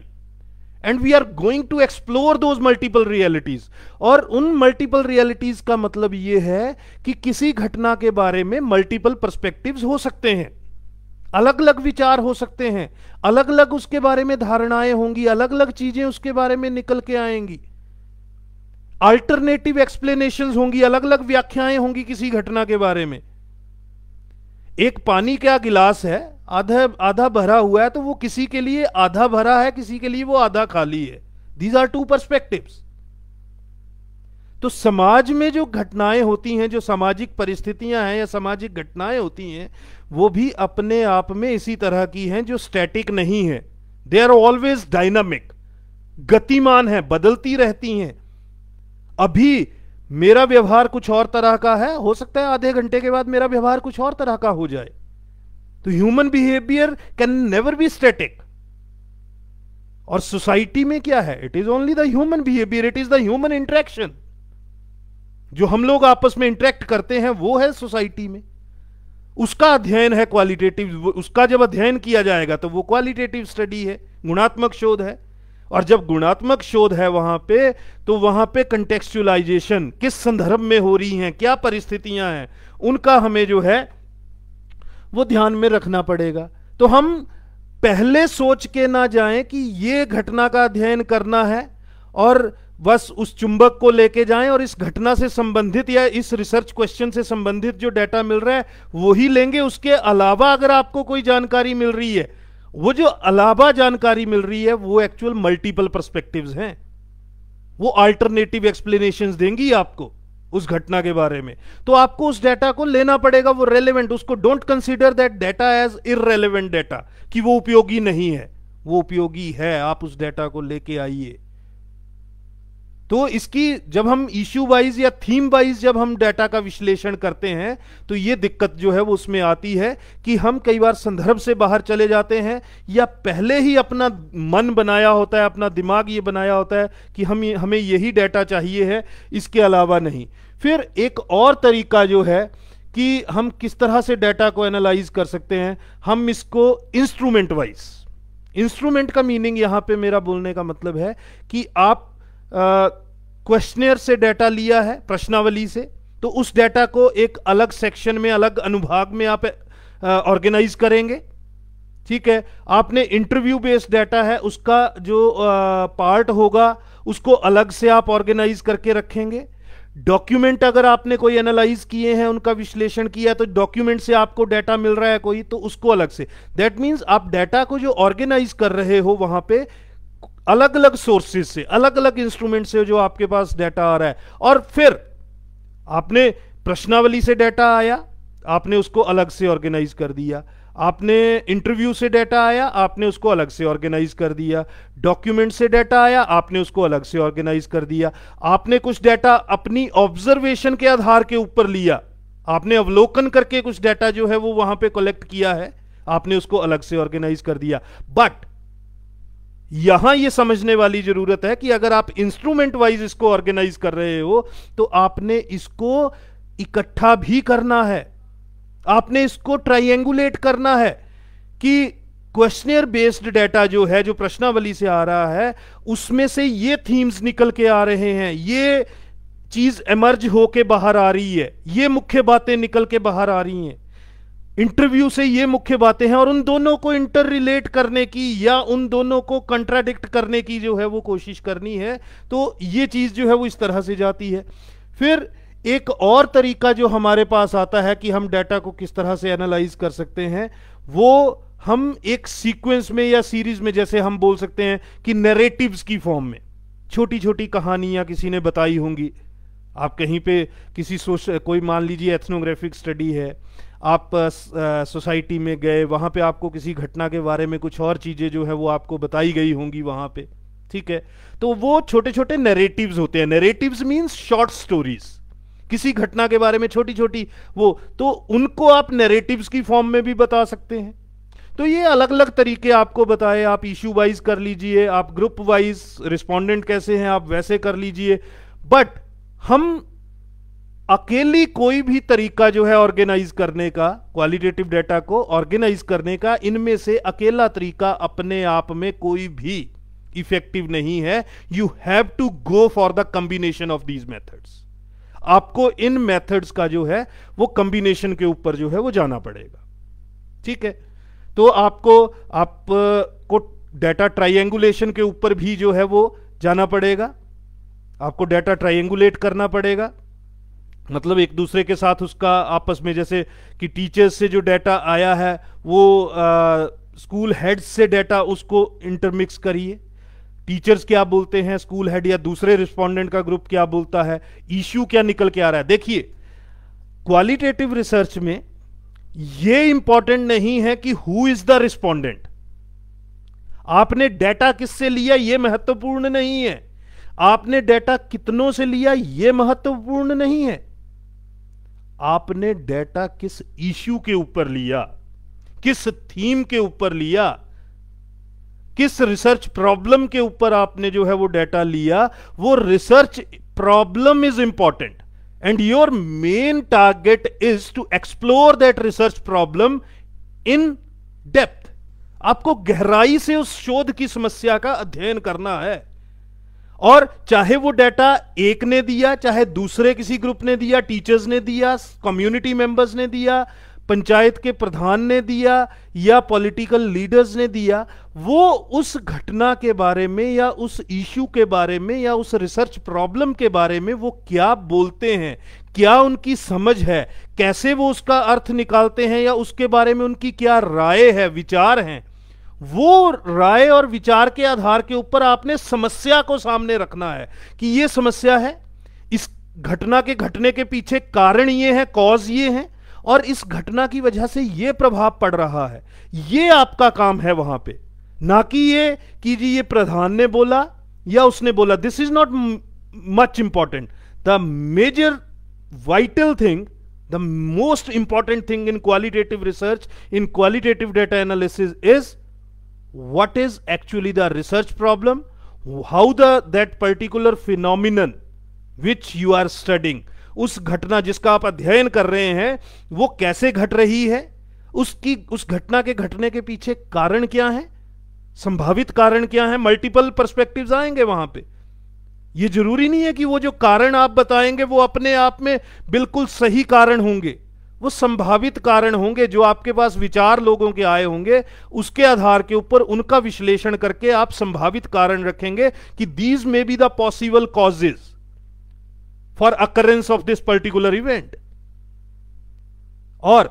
and we are going to explore those multiple realities और उन मल्टीपल रियलिटीज का मतलब यह है कि किसी घटना के बारे में मल्टीपल परस्पेक्टिव हो सकते हैं अलग अलग विचार हो सकते हैं अलग अलग उसके बारे में धारणाएं होंगी अलग अलग चीजें उसके बारे में निकल के आएंगी अल्टरनेटिव एक्सप्लेनेशन होंगी अलग अलग व्याख्याएं होंगी किसी घटना के बारे में एक पानी का गिलास है आधा आधा भरा हुआ है तो वो किसी के लिए आधा भरा है किसी के लिए वो आधा खाली है दीज आर टू परस्पेक्टिव्स तो समाज में जो घटनाएं होती हैं जो सामाजिक परिस्थितियां हैं या सामाजिक घटनाएं होती हैं वो भी अपने आप में इसी तरह की हैं जो स्टैटिक नहीं है दे आर ऑलवेज डायनामिक गतिमान है बदलती रहती हैं अभी मेरा व्यवहार कुछ और तरह का है हो सकता है आधे घंटे के बाद मेरा व्यवहार कुछ और तरह का हो जाए तो human behaviour can never be static और सोसाइटी में क्या है it is only the human behaviour it is the human interaction जो हम लोग आपस में इंटरेक्ट करते हैं वो है सोसाइटी में उसका अध्ययन है क्वालिटेटिव उसका जब अध्ययन किया जाएगा तो वो क्वालिटेटिव स्टडी है गुणात्मक शोध है और जब गुणात्मक शोध है वहां पे तो वहां पे कंटेक्चुअलाइजेशन किस संदर्भ में हो रही हैं क्या परिस्थितियां हैं उनका हमें जो है वो ध्यान में रखना पड़ेगा तो हम पहले सोच के ना जाएं कि ये घटना का अध्ययन करना है और बस उस चुंबक को लेके जाएं और इस घटना से संबंधित या इस रिसर्च क्वेश्चन से संबंधित जो डाटा मिल रहा है वही लेंगे उसके अलावा अगर आपको कोई जानकारी मिल रही है वो जो अलावा जानकारी मिल रही है वो एक्चुअल मल्टीपल परस्पेक्टिव हैं वो अल्टरनेटिव एक्सप्लेनेशन देंगी आपको उस घटना के बारे में तो आपको उस डाटा को लेना पड़ेगा वो रेलिवेंट उसको don't consider that data as irrelevant data कि वो उपयोगी नहीं है वो उपयोगी है आप उस डाटा को लेके आइए तो इसकी जब हम इश्यू वाइज या थीम वाइज जब हम डाटा का विश्लेषण करते हैं तो ये दिक्कत जो है वो उसमें आती है कि हम कई बार संदर्भ से बाहर चले जाते हैं या पहले ही अपना मन बनाया होता है अपना दिमाग ये बनाया होता है कि हम हमें यही डाटा चाहिए है इसके अलावा नहीं फिर एक और तरीका जो है कि हम किस तरह से डाटा को एनालाइज कर सकते हैं हम इसको इंस्ट्रूमेंट वाइज इंस्ट्रूमेंट का मीनिंग यहां पे मेरा बोलने का मतलब है कि आप आ, क्वेश्चनर से डाटा लिया है प्रश्नावली से तो उस डाटा को एक अलग सेक्शन में अलग अनुभाग में आप ऑर्गेनाइज करेंगे ठीक है आपने इंटरव्यू बेस्ड डाटा है उसका जो आ, पार्ट होगा उसको अलग से आप ऑर्गेनाइज करके रखेंगे डॉक्यूमेंट अगर आपने कोई एनालाइज किए हैं उनका विश्लेषण किया तो डॉक्यूमेंट से आपको डाटा मिल रहा है कोई तो उसको अलग से दैट मीन्स आप डाटा को जो ऑर्गेनाइज कर रहे हो वहां पे अलग अलग सोर्सेज से अलग अलग इंस्ट्रूमेंट से जो आपके पास डाटा आ रहा है और फिर आपने प्रश्नावली से डाटा आया आपने उसको अलग से ऑर्गेनाइज कर दिया आपने इंटरव्यू से डाटा आया आपने उसको अलग से ऑर्गेनाइज कर दिया डॉक्यूमेंट से डाटा आया आपने उसको अलग से ऑर्गेनाइज कर दिया आपने कुछ डाटा अपनी ऑब्जर्वेशन के आधार के ऊपर लिया आपने अवलोकन करके कुछ डाटा जो है वो वहां पे कलेक्ट किया है आपने उसको अलग से ऑर्गेनाइज कर दिया बट यहां यह समझने वाली जरूरत है कि अगर आप इंस्ट्रूमेंट वाइज इसको ऑर्गेनाइज कर रहे हो तो आपने इसको इकट्ठा भी करना है आपने इसको ट्राइंगुलेट करना है कि क्वेश्चनियर बेस्ड डाटा जो है जो प्रश्नावली से आ रहा है उसमें से ये थीम्स निकल के आ रहे हैं ये चीज एमर्ज होके बाहर आ रही है ये मुख्य बातें निकल के बाहर आ रही हैं इंटरव्यू से ये मुख्य बातें हैं और उन दोनों को इंटर रिलेट करने की या उन दोनों को कंट्राडिक्ट करने की जो है वो कोशिश करनी है तो ये चीज़ जो है वो इस तरह से जाती है फिर एक और तरीका जो हमारे पास आता है कि हम डाटा को किस तरह से एनालाइज कर सकते हैं वो हम एक सीक्वेंस में या सीरीज में जैसे हम बोल सकते हैं कि नेरेटिव की फॉर्म में छोटी छोटी कहानियां किसी ने बताई होंगी आप कहीं पे किसी सोशल कोई मान लीजिए एथनोग्राफिक स्टडी है आप सोसाइटी में गए वहाँ पे आपको किसी घटना के बारे में कुछ और चीज़ें जो है वो आपको बताई गई होंगी वहाँ पे ठीक है तो वो छोटे छोटे नरेटिव्स होते हैं नरेटिव्स मीन्स शॉर्ट स्टोरीज किसी घटना के बारे में छोटी छोटी वो तो उनको आप नरेटिव्स की फॉर्म में भी बता सकते हैं तो ये अलग अलग तरीके आपको बताए आप इश्यू वाइज कर लीजिए आप ग्रुप वाइज रिस्पोंडेंट कैसे हैं आप वैसे कर लीजिए बट हम अकेली कोई भी तरीका जो है ऑर्गेनाइज करने का क्वालिटेटिव डाटा को ऑर्गेनाइज करने का इनमें से अकेला तरीका अपने आप में कोई भी इफेक्टिव नहीं है you have to go for the combination of these methods आपको इन मेथड्स का जो है वो कंबिनेशन के ऊपर जो है वो जाना पड़ेगा ठीक है तो आपको आप को डाटा ट्राइंगुलेशन के ऊपर भी जो है वो जाना पड़ेगा आपको डाटा ट्राइंगुलेट करना पड़ेगा मतलब एक दूसरे के साथ उसका आपस में जैसे कि टीचर्स से जो डाटा आया है वो स्कूल हेड्स से डाटा उसको इंटरमिक्स करिए टीचर्स क्या बोलते हैं स्कूल हेड या दूसरे रिस्पोंडेंट का ग्रुप क्या बोलता है इश्यू क्या निकल के आ रहा है देखिए क्वालिटेटिव रिसर्च में यह इंपॉर्टेंट नहीं है कि हु इज द रिस्पोंडेंट आपने डाटा किससे लिया यह महत्वपूर्ण नहीं है आपने डाटा कितनों से लिया यह महत्वपूर्ण नहीं है आपने डेटा किस इश्यू के ऊपर लिया किस थीम के ऊपर लिया किस रिसर्च प्रॉब्लम के ऊपर आपने जो है वो डेटा लिया वो research problem is important and your main target is to explore that research problem in depth आपको गहराई से उस शोध की समस्या का अध्ययन करना है और चाहे वो डाटा एक ने दिया चाहे दूसरे किसी ग्रुप ने दिया टीचर्स ने दिया कम्युनिटी मेंबर्स ने दिया पंचायत के प्रधान ने दिया या पॉलिटिकल लीडर्स ने दिया वो उस घटना के बारे में या उस इश्यू के बारे में या उस रिसर्च प्रॉब्लम के बारे में वो क्या बोलते हैं क्या उनकी समझ है कैसे वो उसका अर्थ निकालते हैं या उसके बारे में उनकी क्या राय है विचार हैं वो राय और विचार के आधार के ऊपर आपने समस्या को सामने रखना है कि ये समस्या है इस घटना के घटने के पीछे कारण ये है कॉज ये है और इस घटना की वजह से ये प्रभाव पड़ रहा है ये आपका काम है वहां पे ना कि ये कि जी ये प्रधान ने बोला या उसने बोला this is not much important the major vital thing the most important thing in qualitative research in qualitative data analysis is what is actually the research problem how the that particular phenomenon which you are studying उस घटना जिसका आप अध्ययन कर रहे हैं वो कैसे घट रही है उसकी उस घटना के घटने के पीछे कारण क्या है संभावित कारण क्या है मल्टीपल पर्सपेक्टिव्स आएंगे वहां पे ये जरूरी नहीं है कि वो जो कारण आप बताएंगे वो अपने आप में बिल्कुल सही कारण होंगे वो संभावित कारण होंगे जो आपके पास विचार लोगों के आए होंगे उसके आधार के ऊपर उनका विश्लेषण करके आप संभावित कारण रखेंगे कि these may be the possible causes for occurrence of this particular event और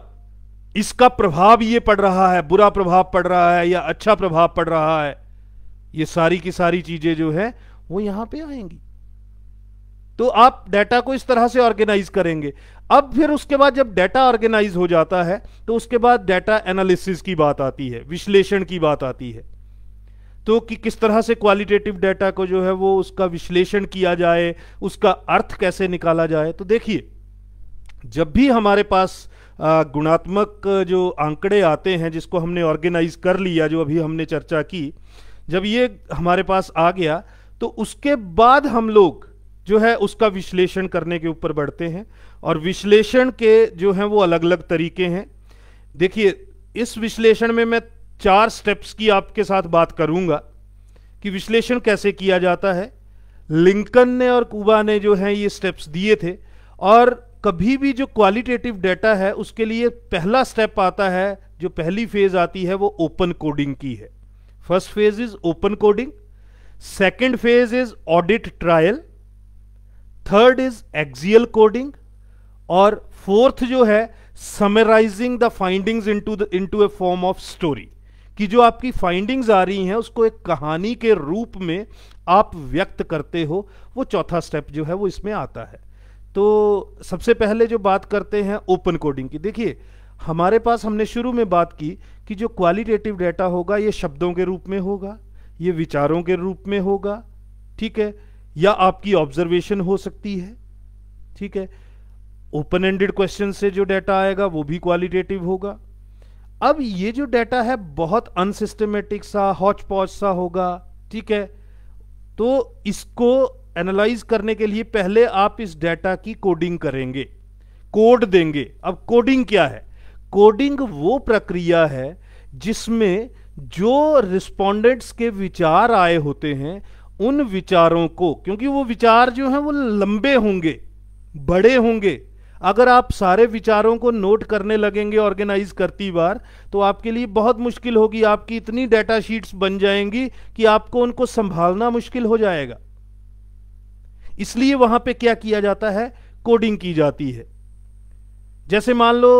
इसका प्रभाव ये पड़ रहा है बुरा प्रभाव पड़ रहा है या अच्छा प्रभाव पड़ रहा है ये सारी की सारी चीजें जो है वो यहां पे आएंगी तो आप डाटा को इस तरह से ऑर्गेनाइज करेंगे अब फिर उसके बाद जब डाटा ऑर्गेनाइज हो जाता है तो उसके बाद डाटा एनालिसिस की बात आती है विश्लेषण की बात आती है तो कि किस तरह से क्वालिटेटिव डाटा को जो है वो उसका विश्लेषण किया जाए उसका अर्थ कैसे निकाला जाए तो देखिए जब भी हमारे पास गुणात्मक जो आंकड़े आते हैं जिसको हमने ऑर्गेनाइज कर लिया जो अभी हमने चर्चा की जब ये हमारे पास आ गया तो उसके बाद हम लोग जो है उसका विश्लेषण करने के ऊपर बढ़ते हैं और विश्लेषण के जो हैं वो अलग अलग तरीके हैं देखिए इस विश्लेषण में मैं चार स्टेप्स की आपके साथ बात करूंगा कि विश्लेषण कैसे किया जाता है लिंकन ने और कुबा ने जो है ये स्टेप्स दिए थे और कभी भी जो क्वालिटेटिव डेटा है उसके लिए पहला स्टेप आता है जो पहली फेज आती है वो ओपन कोडिंग की है first phase is open coding second phase is audit trial third is axial coding और फोर्थ जो है summarising the findings into the into a form of story कि जो आपकी फाइंडिंग्स आ रही हैं उसको एक कहानी के रूप में आप व्यक्त करते हो वो चौथा स्टेप जो है वो इसमें आता है तो सबसे पहले जो बात करते हैं ओपन कोडिंग की देखिए हमारे पास हमने शुरू में बात की कि जो क्वालिटेटिव डाटा होगा ये शब्दों के रूप में होगा ये विचारों के रूप में होगा ठीक है या आपकी ऑब्जर्वेशन हो सकती है ठीक है ओपन एंडेड क्वेश्चन से जो डाटा आएगा वो भी क्वालिटेटिव होगा अब ये जो डाटा है बहुत अनसिस्टमेटिक सा हॉच पॉच सा होगा ठीक है तो इसको एनालाइज करने के लिए पहले आप इस डाटा की कोडिंग करेंगे कोड देंगे अब कोडिंग क्या है कोडिंग वो प्रक्रिया है जिसमें जो रिस्पोंडेंट्स के विचार आए होते हैं उन विचारों को क्योंकि वो विचार जो हैं वो लंबे होंगे बड़े होंगे अगर आप सारे विचारों को नोट करने लगेंगे ऑर्गेनाइज करती बार तो आपके लिए बहुत मुश्किल होगी आपकी इतनी डेटा शीट्स बन जाएंगी कि आपको उनको संभालना मुश्किल हो जाएगा इसलिए वहां पे क्या किया जाता है कोडिंग की जाती है जैसे मान लो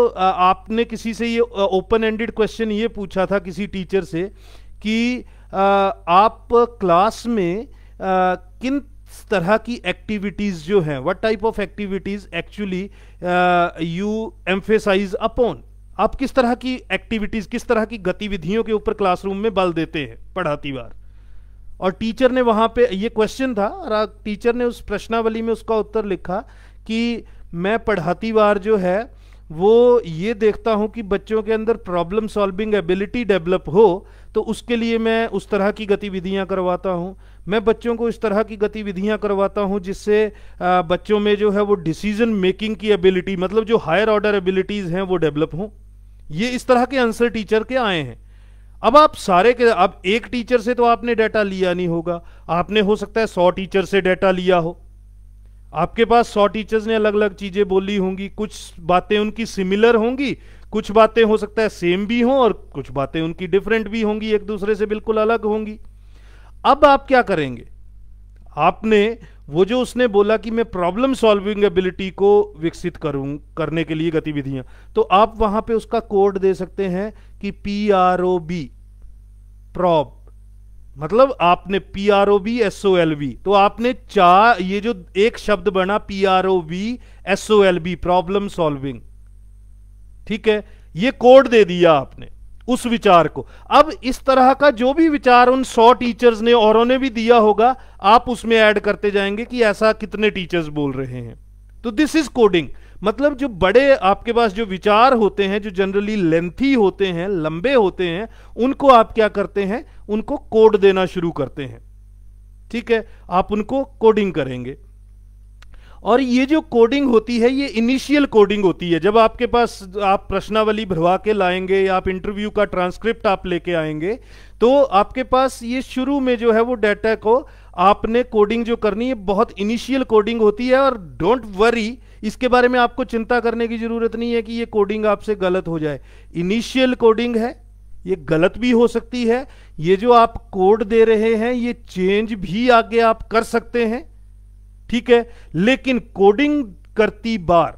आपने किसी से ये ओपन एंडेड क्वेश्चन ये पूछा था किसी टीचर से कि आप क्लास में किन तरह की एक्टिविटीज जो हैं what type of activities actually you emphasise upon आप किस तरह की एक्टिविटीज किस तरह की गतिविधियों के ऊपर क्लासरूम में बल देते हैं पढ़ाती बार और टीचर ने वहां पे ये क्वेश्चन था और टीचर ने उस प्रश्नावली में उसका उत्तर लिखा कि मैं पढ़ाती बार जो है वो ये देखता हूं कि बच्चों के अंदर प्रॉब्लम सॉल्विंग एबिलिटी डेवलप हो तो उसके लिए मैं उस तरह की गतिविधियां करवाता हूँ मैं बच्चों को इस तरह की गतिविधियां करवाता हूं जिससे बच्चों में जो है वो डिसीजन मेकिंग की एबिलिटी मतलब जो हायर ऑर्डर एबिलिटीज़ हैं वो डेवलप हों ये इस तरह के आंसर टीचर के आए हैं अब आप सारे के अब एक टीचर से तो आपने डाटा लिया नहीं होगा आपने हो सकता है सौ टीचर से डाटा लिया हो आपके पास सौ टीचर्स ने अलग अलग चीज़ें बोली होंगी कुछ बातें उनकी सिमिलर होंगी कुछ बातें हो सकता है सेम भी हों और कुछ बातें उनकी डिफरेंट भी होंगी एक दूसरे से बिल्कुल अलग होंगी अब आप क्या करेंगे आपने वो जो उसने बोला कि मैं प्रॉब्लम सॉल्विंग एबिलिटी को विकसित करूं करने के लिए गतिविधियां तो आप वहां पे उसका कोड दे सकते हैं कि P R O B prob मतलब आपने P R O B S O L B तो आपने चार ये जो एक शब्द बना P R O B S O L B problem solving ठीक है ये कोड दे दिया आपने उस विचार को अब इस तरह का जो भी विचार उन सौ टीचर्स ने औरों ने भी दिया होगा आप उसमें ऐड करते जाएंगे कि ऐसा कितने टीचर्स बोल रहे हैं तो दिस इज कोडिंग मतलब जो बड़े आपके पास जो विचार होते हैं जो जनरली लेंथी होते हैं लंबे होते हैं उनको आप क्या करते हैं उनको कोड देना शुरू करते हैं ठीक है आप उनको कोडिंग करेंगे और ये जो कोडिंग होती है ये इनिशियल कोडिंग होती है जब आपके पास आप प्रश्नावली भरवा के लाएंगे या आप इंटरव्यू का ट्रांसक्रिप्ट आप लेके आएंगे तो आपके पास ये शुरू में जो है वो डाटा को आपने कोडिंग जो करनी है बहुत इनिशियल कोडिंग होती है और डोंट वरी इसके बारे में आपको चिंता करने की जरूरत नहीं है कि ये कोडिंग आपसे गलत हो जाए इनिशियल कोडिंग है ये गलत भी हो सकती है ये जो आप कोड दे रहे हैं ये चेंज भी आगे आप कर सकते हैं ठीक है लेकिन कोडिंग करती बार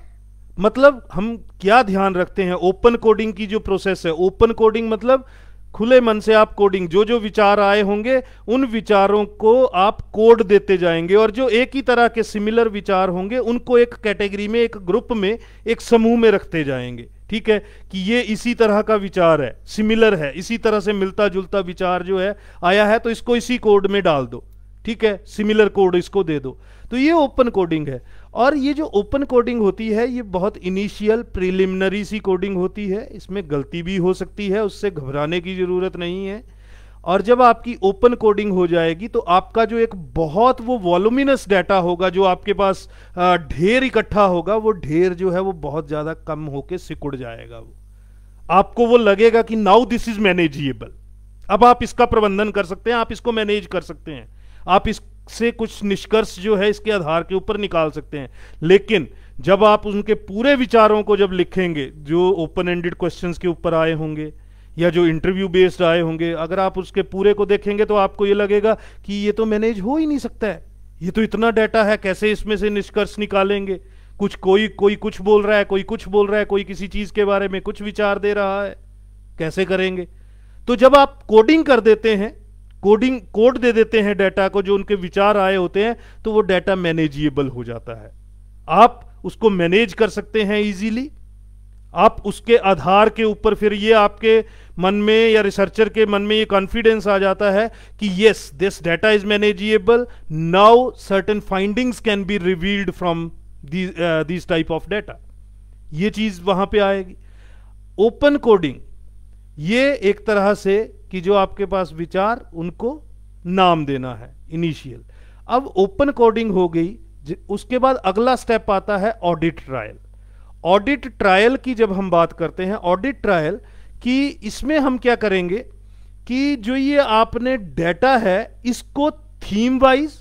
मतलब हम क्या ध्यान रखते हैं ओपन कोडिंग की जो प्रोसेस है ओपन कोडिंग मतलब खुले मन से आप कोडिंग जो जो विचार आए होंगे उन विचारों को आप कोड देते जाएंगे और जो एक ही तरह के सिमिलर विचार होंगे उनको एक कैटेगरी में एक ग्रुप में एक समूह में रखते जाएंगे ठीक है कि ये इसी तरह का विचार है सिमिलर है इसी तरह से मिलता जुलता विचार जो है आया है तो इसको इसी कोड में डाल दो ठीक है सिमिलर कोड इसको दे दो तो ये ओपन कोडिंग है और ये जो ओपन कोडिंग होती है ये बहुत इनिशियल प्रिलिमिनरी सी कोडिंग होती है इसमें गलती भी हो सकती है उससे घबराने की ज़रूरत नहीं है और जब आपकी ओपन कोडिंग हो जाएगी तो आपका जो एक बहुत वो वॉल्यूमिनस डाटा होगा जो आपके पास ढेर इकट्ठा होगा वो ढेर जो है वो बहुत ज़्यादा कम होके सिकुड़ जाएगा वो आपको वो लगेगा कि नाउ दिस इज मैनेजिएबल अब आप इसका प्रबंधन कर सकते हैं आप इसको मैनेज कर सकते हैं आप इससे कुछ निष्कर्ष जो है इसके आधार के ऊपर निकाल सकते हैं लेकिन जब आप उनके पूरे विचारों को जब लिखेंगे जो ओपन एंडेड क्वेश्चंस के ऊपर आए होंगे या जो इंटरव्यू बेस्ड आए होंगे अगर आप उसके पूरे को देखेंगे तो आपको ये लगेगा कि ये तो मैनेज हो ही नहीं सकता है ये तो इतना डाटा है कैसे इसमें से निष्कर्ष निकालेंगे कुछ कोई कोई कुछ बोल रहा है कोई कुछ बोल रहा है कोई किसी चीज के बारे में कुछ विचार दे रहा है कैसे करेंगे तो जब आप कोडिंग कर देते हैं कोडिंग कोड दे देते हैं डाटा को जो उनके विचार आए होते हैं तो वो डाटा मैनेजिएबल हो जाता है आप उसको मैनेज कर सकते हैं इजीली आप उसके आधार के ऊपर फिर ये आपके मन में या रिसर्चर के मन में ये कॉन्फिडेंस आ जाता है कि yes this data is manageable now certain findings can be revealed from this type of data ये चीज वहां पे आएगी ओपन कोडिंग ये एक तरह से कि जो आपके पास विचार उनको नाम देना है इनिशियल अब ओपन कोडिंग हो गई उसके बाद अगला स्टेप आता है ऑडिट ट्रायल ऑडिट ट्रायल की जब हम बात करते हैं ऑडिट ट्रायल कि इसमें हम क्या करेंगे कि जो ये आपने डेटा है इसको theme wise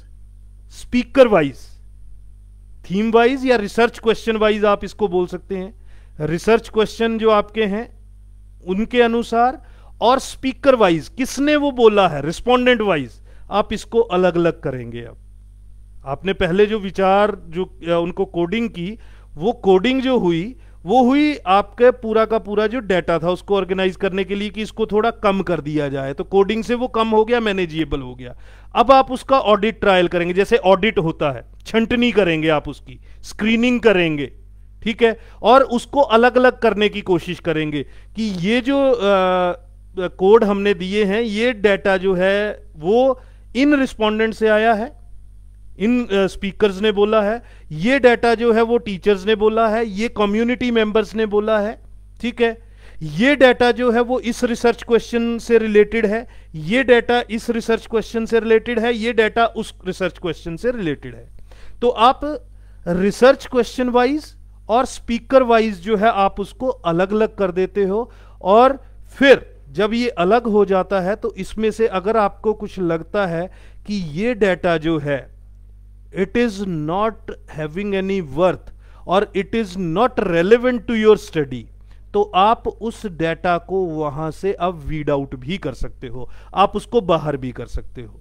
speaker wise theme wise या रिसर्च क्वेश्चन वाइज आप इसको बोल सकते हैं रिसर्च क्वेश्चन जो आपके हैं उनके अनुसार और स्पीकर वाइज किसने वो बोला है रिस्पोंडेंट वाइज आप इसको अलग अलग करेंगे अब आपने पहले जो विचार जो उनको कोडिंग की वो कोडिंग जो हुई वो हुई आपके पूरा का पूरा जो डाटा था उसको ऑर्गेनाइज करने के लिए कि इसको थोड़ा कम कर दिया जाए तो कोडिंग से वो कम हो गया मैनेजिएबल हो गया अब आप उसका ऑडिट ट्रायल करेंगे जैसे ऑडिट होता है छंटनी करेंगे आप उसकी स्क्रीनिंग करेंगे ठीक है और उसको अलग अलग करने की कोशिश करेंगे कि ये जो आ, कोड हमने दिए हैं ये डाटा जो है वो इन रिस्पोंडेंट से आया है इन स्पीकर्स uh, ने बोला है ये डाटा जो है वो टीचर्स ने बोला है ये कम्युनिटी मेंबर्स ने बोला है ठीक है ये डाटा जो है वो इस रिसर्च क्वेश्चन से रिलेटेड है ये डाटा इस रिसर्च क्वेश्चन से रिलेटेड है ये डाटा उस रिसर्च क्वेश्चन से रिलेटेड है तो आप रिसर्च क्वेश्चन वाइज और स्पीकर वाइज जो है आप उसको अलग अलग कर देते हो और फिर जब ये अलग हो जाता है तो इसमें से अगर आपको कुछ लगता है कि ये डेटा जो है it is not having any worth और it is not relevant to your study तो आप उस डेटा को वहां से अब वीड आउट भी कर सकते हो आप उसको बाहर भी कर सकते हो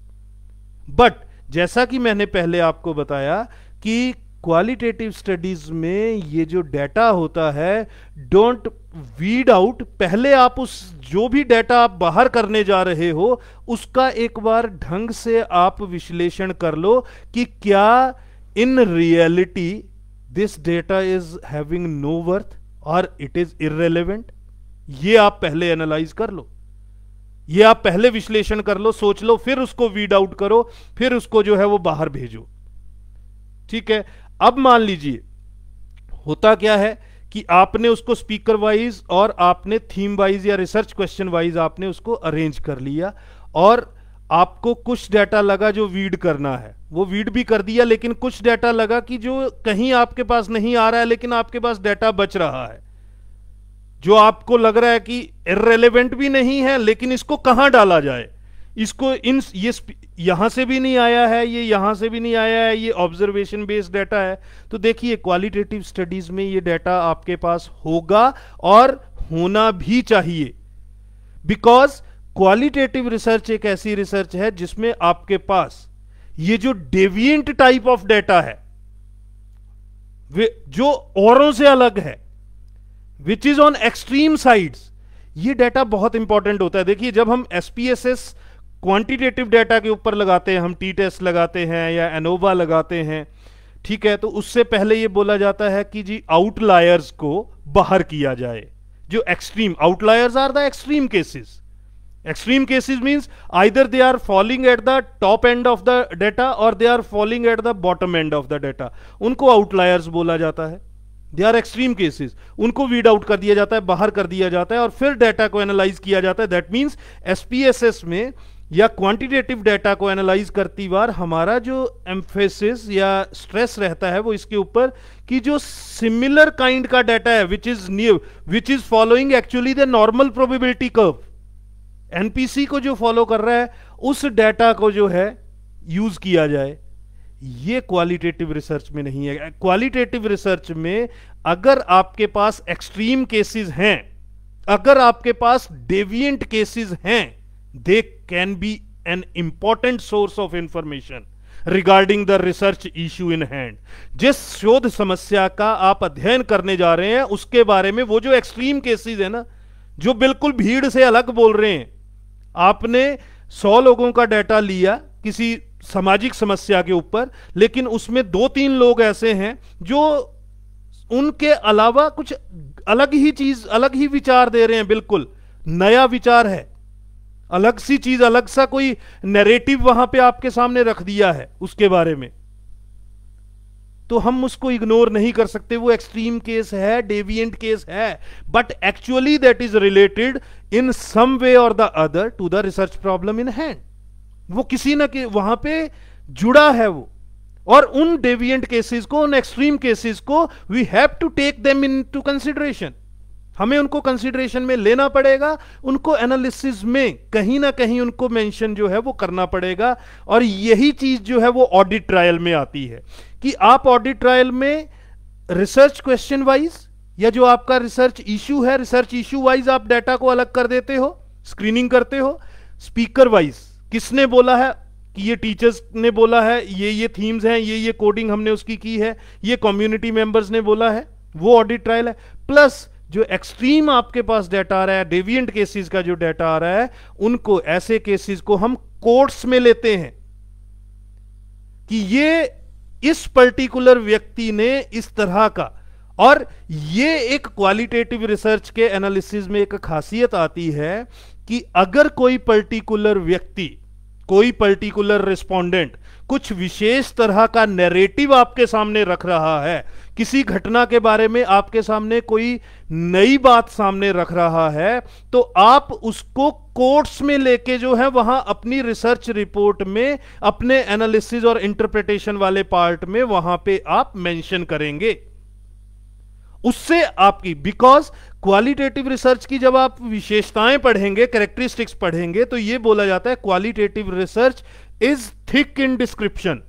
बट जैसा कि मैंने पहले आपको बताया कि क्वालिटेटिव स्टडीज में ये जो डाटा होता है डोंट वीड आउट पहले आप उस जो भी डाटा आप बाहर करने जा रहे हो उसका एक बार ढंग से आप विश्लेषण कर लो कि क्या in reality this data is having no worth और इट इज इरेलीवेंट ये आप पहले एनालाइज कर लो ये आप पहले विश्लेषण कर लो सोच लो फिर उसको वीड आउट करो फिर उसको जो है वो बाहर भेजो ठीक है अब मान लीजिए होता क्या है कि आपने उसको स्पीकर वाइज और आपने थीम वाइज या रिसर्च क्वेश्चन वाइज आपने उसको अरेंज कर लिया और आपको कुछ डाटा लगा जो वीड करना है वो वीड भी कर दिया लेकिन कुछ डाटा लगा कि जो कहीं आपके पास नहीं आ रहा है लेकिन आपके पास डाटा बच रहा है जो आपको लग रहा है कि इरेलीवेंट भी नहीं है लेकिन इसको कहां डाला जाए इसको इन ये यहाँ से भी नहीं आया है ये यहाँ से भी नहीं आया है ये ऑब्जर्वेशन बेस्ड डाटा है तो देखिए क्वालिटेटिव स्टडीज में ये डाटा आपके पास होगा और होना भी चाहिए बिकॉज क्वालिटेटिव रिसर्च एक ऐसी रिसर्च है जिसमें आपके पास ये जो डेविएंट टाइप ऑफ डाटा है वे जो औरों से अलग है which is on extreme sides ये डाटा बहुत इंपॉर्टेंट होता है देखिए जब हम एसपीएसएस क्वांटिटेटिव डाटा के ऊपर लगाते हैं हम टी टेस्ट लगाते हैं या एनोवा लगाते हैं ठीक है तो उससे पहले ये बोला जाता है कि जी आउटलायर्स को बाहर किया जाए जो extreme outliers are the extreme cases extreme cases means either they are falling at the top end of the data और they are falling at the bottom end of the data उनको outliers बोला जाता है they are extreme cases उनको weed out कर दिया जाता है बाहर कर दिया जाता है और फिर डाटा को एनालाइज किया जाता है दैट मीन्स एसपीएसएस में या क्वांटिटेटिव डाटा को एनालाइज करती बार हमारा जो एम्फेसिस या स्ट्रेस रहता है वो इसके ऊपर कि जो सिमिलर काइंड का डाटा है which is new which is following actually the normal probability curve NPC को जो फॉलो कर रहा है उस डाटा को जो है यूज किया जाए ये क्वालिटेटिव रिसर्च में नहीं है क्वालिटेटिव रिसर्च में अगर आपके पास एक्सट्रीम केसेस हैं अगर आपके पास डेवियंट केसेस हैं they can be an important source of information regarding the research issue in hand जिस शोध समस्या का आप अध्ययन करने जा रहे हैं उसके बारे में वो जो एक्सट्रीम केसेस है ना जो बिल्कुल भीड़ से अलग बोल रहे हैं आपने सौ लोगों का डाटा लिया किसी सामाजिक समस्या के ऊपर लेकिन उसमें दो तीन लोग ऐसे हैं जो उनके अलावा कुछ अलग ही चीज अलग ही विचार दे रहे हैं बिल्कुल नया विचार है अलग सी चीज अलग सा कोई नैरेटिव वहां पे आपके सामने रख दिया है उसके बारे में तो हम उसको इग्नोर नहीं कर सकते वो एक्सट्रीम केस है डेविएंट केस है but actually that is related in some way और the other to the research problem in hand वो किसी ना कि वहां पे जुड़ा है वो और उन डेविएंट केसेस को उन एक्सट्रीम केसेस को we have to take them into consideration हमें उनको कंसिडरेशन में लेना पड़ेगा उनको एनालिसिस में कहीं ना कहीं उनको मेंशन जो है वो करना पड़ेगा और यही चीज जो है वो ऑडिट ट्रायल में आती है कि आप ऑडिट ट्रायल में रिसर्च क्वेश्चन वाइज या जो आपका रिसर्च इश्यू है रिसर्च इश्यू वाइज आप डाटा को अलग कर देते हो स्क्रीनिंग करते हो स्पीकर वाइज किसने बोला है कि ये टीचर्स ने बोला है ये ये थीम्स हैं ये ये कोडिंग हमने उसकी की है ये कम्युनिटी मेंबर्स ने बोला है वो ऑडिट ट्रायल है प्लस जो एक्सट्रीम आपके पास डेटा आ रहा है डेविएंट केसेस का जो डेटा आ रहा है उनको ऐसे केसेस को हम कोर्ट्स में लेते हैं कि ये इस पर्टिकुलर व्यक्ति ने इस तरह का और ये एक क्वालिटेटिव रिसर्च के एनालिसिस में एक खासियत आती है कि अगर कोई पर्टिकुलर व्यक्ति कोई पर्टिकुलर रिस्पोंडेंट कुछ विशेष तरह का नैरेटिव आपके सामने रख रहा है किसी घटना के बारे में आपके सामने कोई नई बात सामने रख रहा है तो आप उसको कोर्ट्स में लेके जो है वहां अपनी रिसर्च रिपोर्ट में अपने एनालिसिस और इंटरप्रिटेशन वाले पार्ट में वहां पे आप मेंशन करेंगे उससे आपकी बिकॉज क्वालिटेटिव रिसर्च की जब आप विशेषताएं पढ़ेंगे कैरेक्टरिस्टिक्स पढ़ेंगे तो यह बोला जाता है qualitative research is thick in description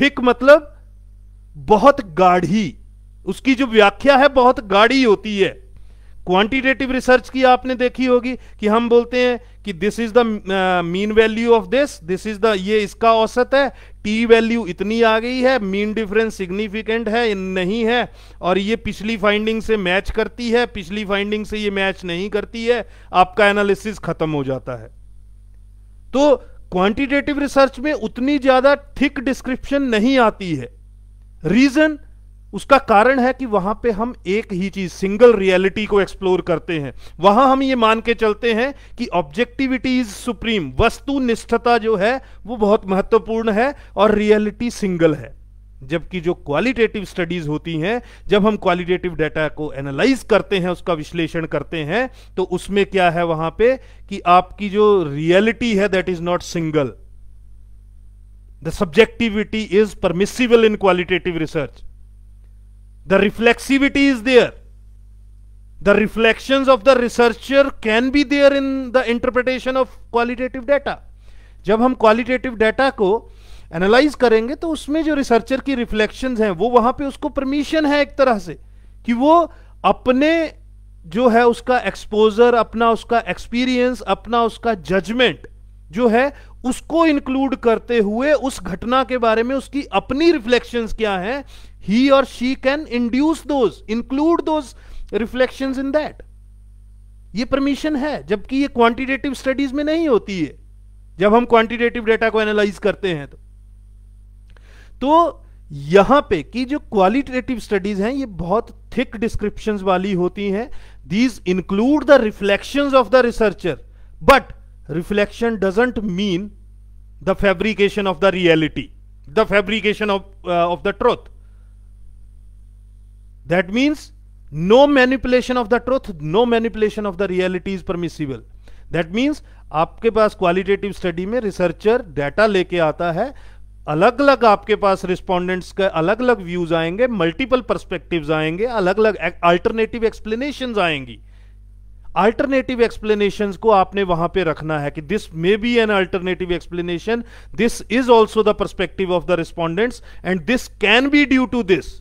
thick मतलब बहुत गाढ़ी उसकी जो व्याख्या है बहुत गाढ़ी होती है क्वांटिटेटिव रिसर्च की आपने देखी होगी कि हम बोलते हैं कि this is the mean value of this this is the ये इसका औसत है टी वैल्यू इतनी आ गई है मीन डिफरेंस सिग्निफिकेंट है नहीं है और ये पिछली फाइंडिंग से मैच करती है पिछली फाइंडिंग से ये मैच नहीं करती है आपका एनालिसिस खत्म हो जाता है तो क्वांटिटेटिव रिसर्च में उतनी ज्यादा थिक डिस्क्रिप्शन नहीं आती है रीजन उसका कारण है कि वहां पे हम एक ही चीज सिंगल रियलिटी को एक्सप्लोर करते हैं वहां हम ये मान के चलते हैं कि ऑब्जेक्टिविटी इज सुप्रीम वस्तुनिष्ठता जो है वो बहुत महत्वपूर्ण है और रियलिटी सिंगल है जबकि जो क्वालिटेटिव स्टडीज होती हैं जब हम क्वालिटेटिव डाटा को एनालाइज करते हैं उसका विश्लेषण करते हैं तो उसमें क्या है वहां पे कि आपकी जो रियलिटी है that is not single The subjectivity is permissible in qualitative research. The reflexivity is there. The reflections of the researcher can be there in the interpretation of qualitative data. जब हम qualitative data को analyse करेंगे तो उसमें जो researcher की reflections हैं वो वहां पे उसको परमिशन है एक तरह से कि वो अपने जो है उसका एक्सपोजर अपना उसका एक्सपीरियंस अपना उसका जजमेंट जो है उसको इंक्लूड करते हुए उस घटना के बारे में उसकी अपनी रिफ्लेक्शन क्या है ही और she can induce those include those reflection in that ये परमिशन है जबकि ये क्वांटिटेटिव स्टडीज में नहीं होती है जब हम क्वांटिटेटिव डेटा को एनालाइज करते हैं तो तो यहां पे कि जो क्वालिटेटिव स्टडीज हैं ये बहुत थिक डिस्क्रिप्शन वाली होती हैं these include the reflections of the researcher but reflection doesn't mean the fabrication of the reality the fabrication of uh, of the truth that means no manipulation of the truth no manipulation of the reality is permissible that means आपके पास qualitative study में researcher data लेके आता है अलग अलग आपके पास respondents के अलग अलग व्यूज आएंगे मल्टीपल पर्सपेक्टिव्स आएंगे अलग अलग अल्टरनेटिव एक्सप्लेनेशन आएंगी अल्टरनेटिव एक्सप्लेनेशन को आपने वहां पे रखना है कि this may be an alternative explanation this is also the perspective of the respondents and this can be due to this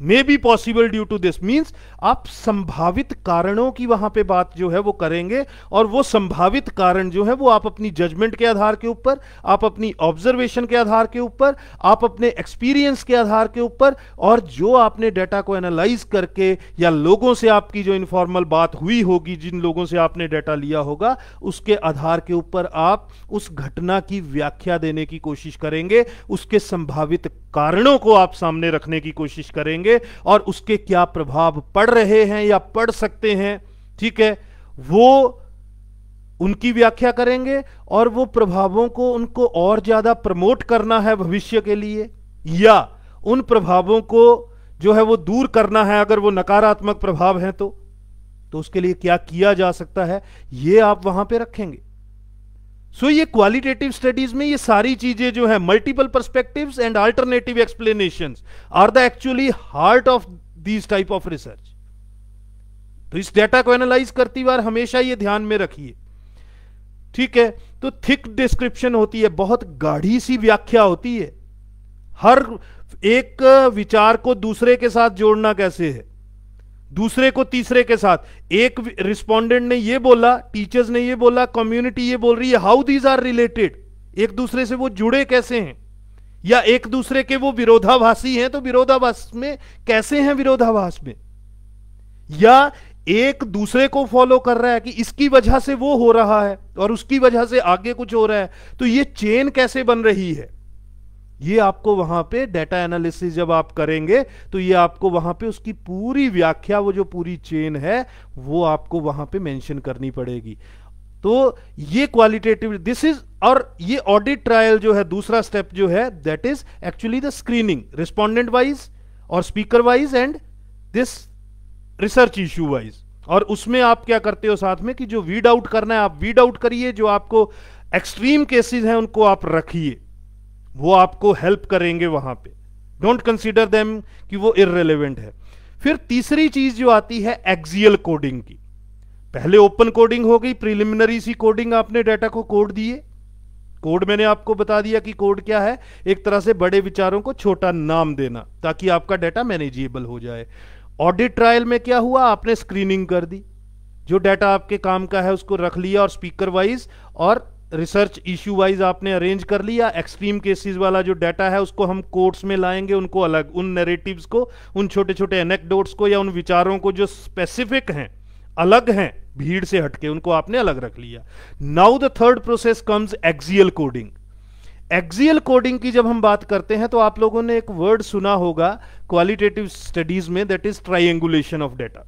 may be possible due to this means आप संभावित कारणों की वहां पे बात जो है वो करेंगे और वो संभावित कारण जो है वो आप अपनी जजमेंट के आधार के ऊपर आप अपनी ऑब्जर्वेशन के आधार के ऊपर आप अपने एक्सपीरियंस के आधार के ऊपर और जो आपने डाटा को एनालाइज करके या लोगों से आपकी जो इन्फॉर्मल बात हुई होगी जिन लोगों से आपने डाटा लिया होगा उसके आधार के ऊपर आप उस घटना की व्याख्या देने की कोशिश करेंगे उसके संभावित कारणों को आप सामने रखने की कोशिश करेंगे जाएंगे और उसके क्या प्रभाव पड़ रहे हैं या पड़ सकते हैं ठीक है वो उनकी व्याख्या करेंगे और वो प्रभावों को उनको और ज्यादा प्रमोट करना है भविष्य के लिए या उन प्रभावों को जो है वो दूर करना है अगर वो नकारात्मक प्रभाव हैं तो तो उसके लिए क्या किया जा सकता है ये आप वहां पे रखेंगे सो ये क्वालिटेटिव स्टडीज में ये सारी चीजें जो है multiple perspective and alternative explanation are the actually heart of these type of research तो इस डेटा को एनालाइज करती बार हमेशा ये ध्यान में रखिए ठीक है तो थिक डिस्क्रिप्शन होती है बहुत गाढ़ी सी व्याख्या होती है हर एक विचार को दूसरे के साथ जोड़ना कैसे है दूसरे को तीसरे के साथ एक रिस्पोंडेंट ने ये बोला टीचर्स ने ये बोला कम्युनिटी ये बोल रही है हाउ दीज आर रिलेटेड एक दूसरे से वो जुड़े कैसे हैं या एक दूसरे के वो विरोधाभासी हैं तो विरोधाभास में कैसे हैं विरोधाभास में या एक दूसरे को फॉलो कर रहा है कि इसकी वजह से वो हो रहा है और उसकी वजह से आगे कुछ हो रहा है तो ये चेन कैसे बन रही है ये आपको वहां पे डेटा एनालिसिस जब आप करेंगे तो ये आपको वहां पे उसकी पूरी व्याख्या वो जो पूरी चेन है वो आपको वहां पे मेंशन करनी पड़ेगी तो ये क्वालिटेटिव दिस इज और ये ऑडिट ट्रायल जो है दूसरा स्टेप जो है that is actually the screening respondent wise और speaker wise and this research issue wise और उसमें आप क्या करते हो साथ में कि जो वीड आउट करना है आप वीड आउट करिए जो आपको एक्सट्रीम केसेस हैं उनको आप रखिए वो आपको हेल्प करेंगे वहां पे डोंट कंसीडर देम कि वो इरेलीवेंट है फिर तीसरी चीज जो आती है एक्सियल कोडिंग की पहले ओपन कोडिंग हो गई प्रिलिमिनरी सी कोडिंग आपने डाटा को कोड दिए कोड मैंने आपको बता दिया कि कोड क्या है एक तरह से बड़े विचारों को छोटा नाम देना ताकि आपका डाटा मैनेजेबल हो जाए ऑडिट ट्रायल में क्या हुआ आपने स्क्रीनिंग कर दी जो डाटा आपके काम का है उसको रख लिया और स्पीकर वाइज और रिसर्च इश्यू वाइज आपने अरेंज कर लिया एक्सट्रीम केसेस वाला जो डाटा है उसको हम कोर्ट्स में लाएंगे उनको अलग उन नरेटिव्स को उन छोटे छोटे एनेक्डोट्स को या उन विचारों को जो स्पेसिफिक हैं अलग हैं भीड़ से हटके उनको आपने अलग रख लिया now the third process comes axial coding axial coding की जब हम बात करते हैं तो आप लोगों ने एक वर्ड सुना होगा क्वालिटेटिव स्टडीज में that is triangulation of data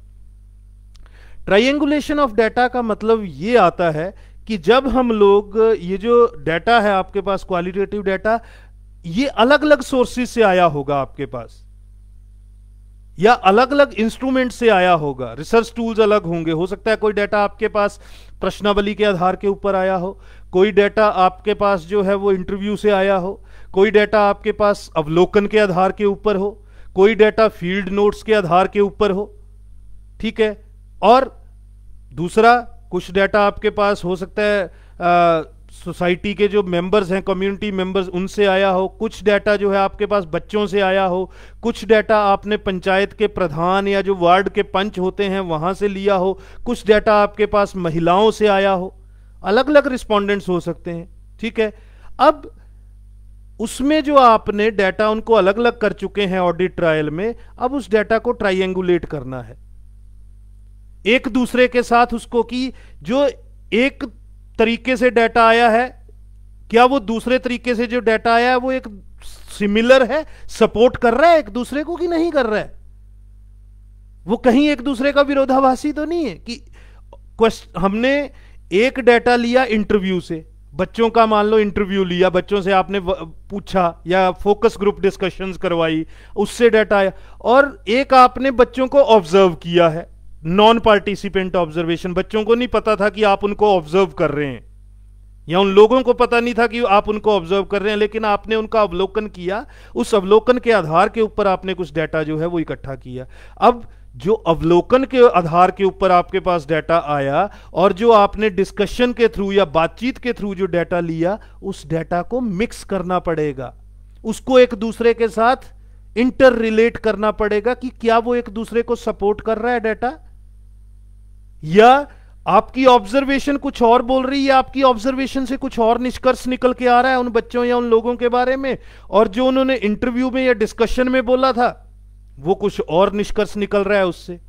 triangulation of data का मतलब ये आता है कि जब हम लोग ये जो डाटा है आपके पास क्वालिटेटिव डाटा ये अलग अलग सोर्सेज से आया होगा आपके पास या अलग अलग इंस्ट्रूमेंट से आया होगा रिसर्च टूल्स अलग होंगे हो सकता है कोई डाटा आपके पास प्रश्नावली के आधार के ऊपर आया हो कोई डाटा आपके पास जो है वो इंटरव्यू से आया हो कोई डाटा आपके पास अवलोकन के आधार के ऊपर हो कोई डाटा फील्ड नोट्स के आधार के ऊपर हो ठीक है और दूसरा कुछ डाटा आपके पास हो सकता है सोसाइटी के जो मेंबर्स हैं कम्युनिटी मेंबर्स उनसे आया हो कुछ डाटा जो है आपके पास बच्चों से आया हो कुछ डाटा आपने पंचायत के प्रधान या जो वार्ड के पंच होते हैं वहाँ से लिया हो कुछ डाटा आपके पास महिलाओं से आया हो अलग अलग रिस्पोंडेंट्स हो सकते हैं ठीक है अब उसमें जो आपने डाटा उनको अलग अलग कर चुके हैं ऑडिट ट्रायल में अब उस डाटा को ट्राइंगुलेट करना है एक दूसरे के साथ उसको कि जो एक तरीके से डाटा आया है क्या वो दूसरे तरीके से जो डाटा आया है वो एक सिमिलर है सपोर्ट कर रहा है एक दूसरे को कि नहीं कर रहा है वो कहीं एक दूसरे का विरोधाभासी तो नहीं है कि हमने एक डाटा लिया इंटरव्यू से बच्चों का मान लो इंटरव्यू लिया बच्चों से आपने पूछा या फोकस ग्रुप डिस्कशंस करवाई उससे डाटा आया और एक आपने बच्चों को ऑब्जर्व किया है नॉन पार्टिसिपेंट ऑब्जर्वेशन बच्चों को नहीं पता था कि आप उनको ऑब्जर्व कर रहे हैं या उन लोगों को पता नहीं था कि आप उनको ऑब्जर्व कर रहे हैं लेकिन आपने उनका अवलोकन किया उस अवलोकन के आधार के ऊपर आपने कुछ डाटा जो है वो इकट्ठा किया अब जो अवलोकन के आधार के ऊपर आपके पास डाटा आया और जो आपने डिस्कशन के थ्रू या बातचीत के थ्रू जो डाटा लिया उस डाटा को मिक्स करना पड़ेगा उसको एक दूसरे के साथ इंटर रिलेट करना पड़ेगा कि क्या वो एक दूसरे को सपोर्ट कर रहा है डाटा या आपकी ऑब्जर्वेशन कुछ और बोल रही है आपकी ऑब्जर्वेशन से कुछ और निष्कर्ष निकल के आ रहा है उन बच्चों या उन लोगों के बारे में और जो उन्होंने इंटरव्यू में या डिस्कशन में बोला था वो कुछ और निष्कर्ष निकल रहा है उससे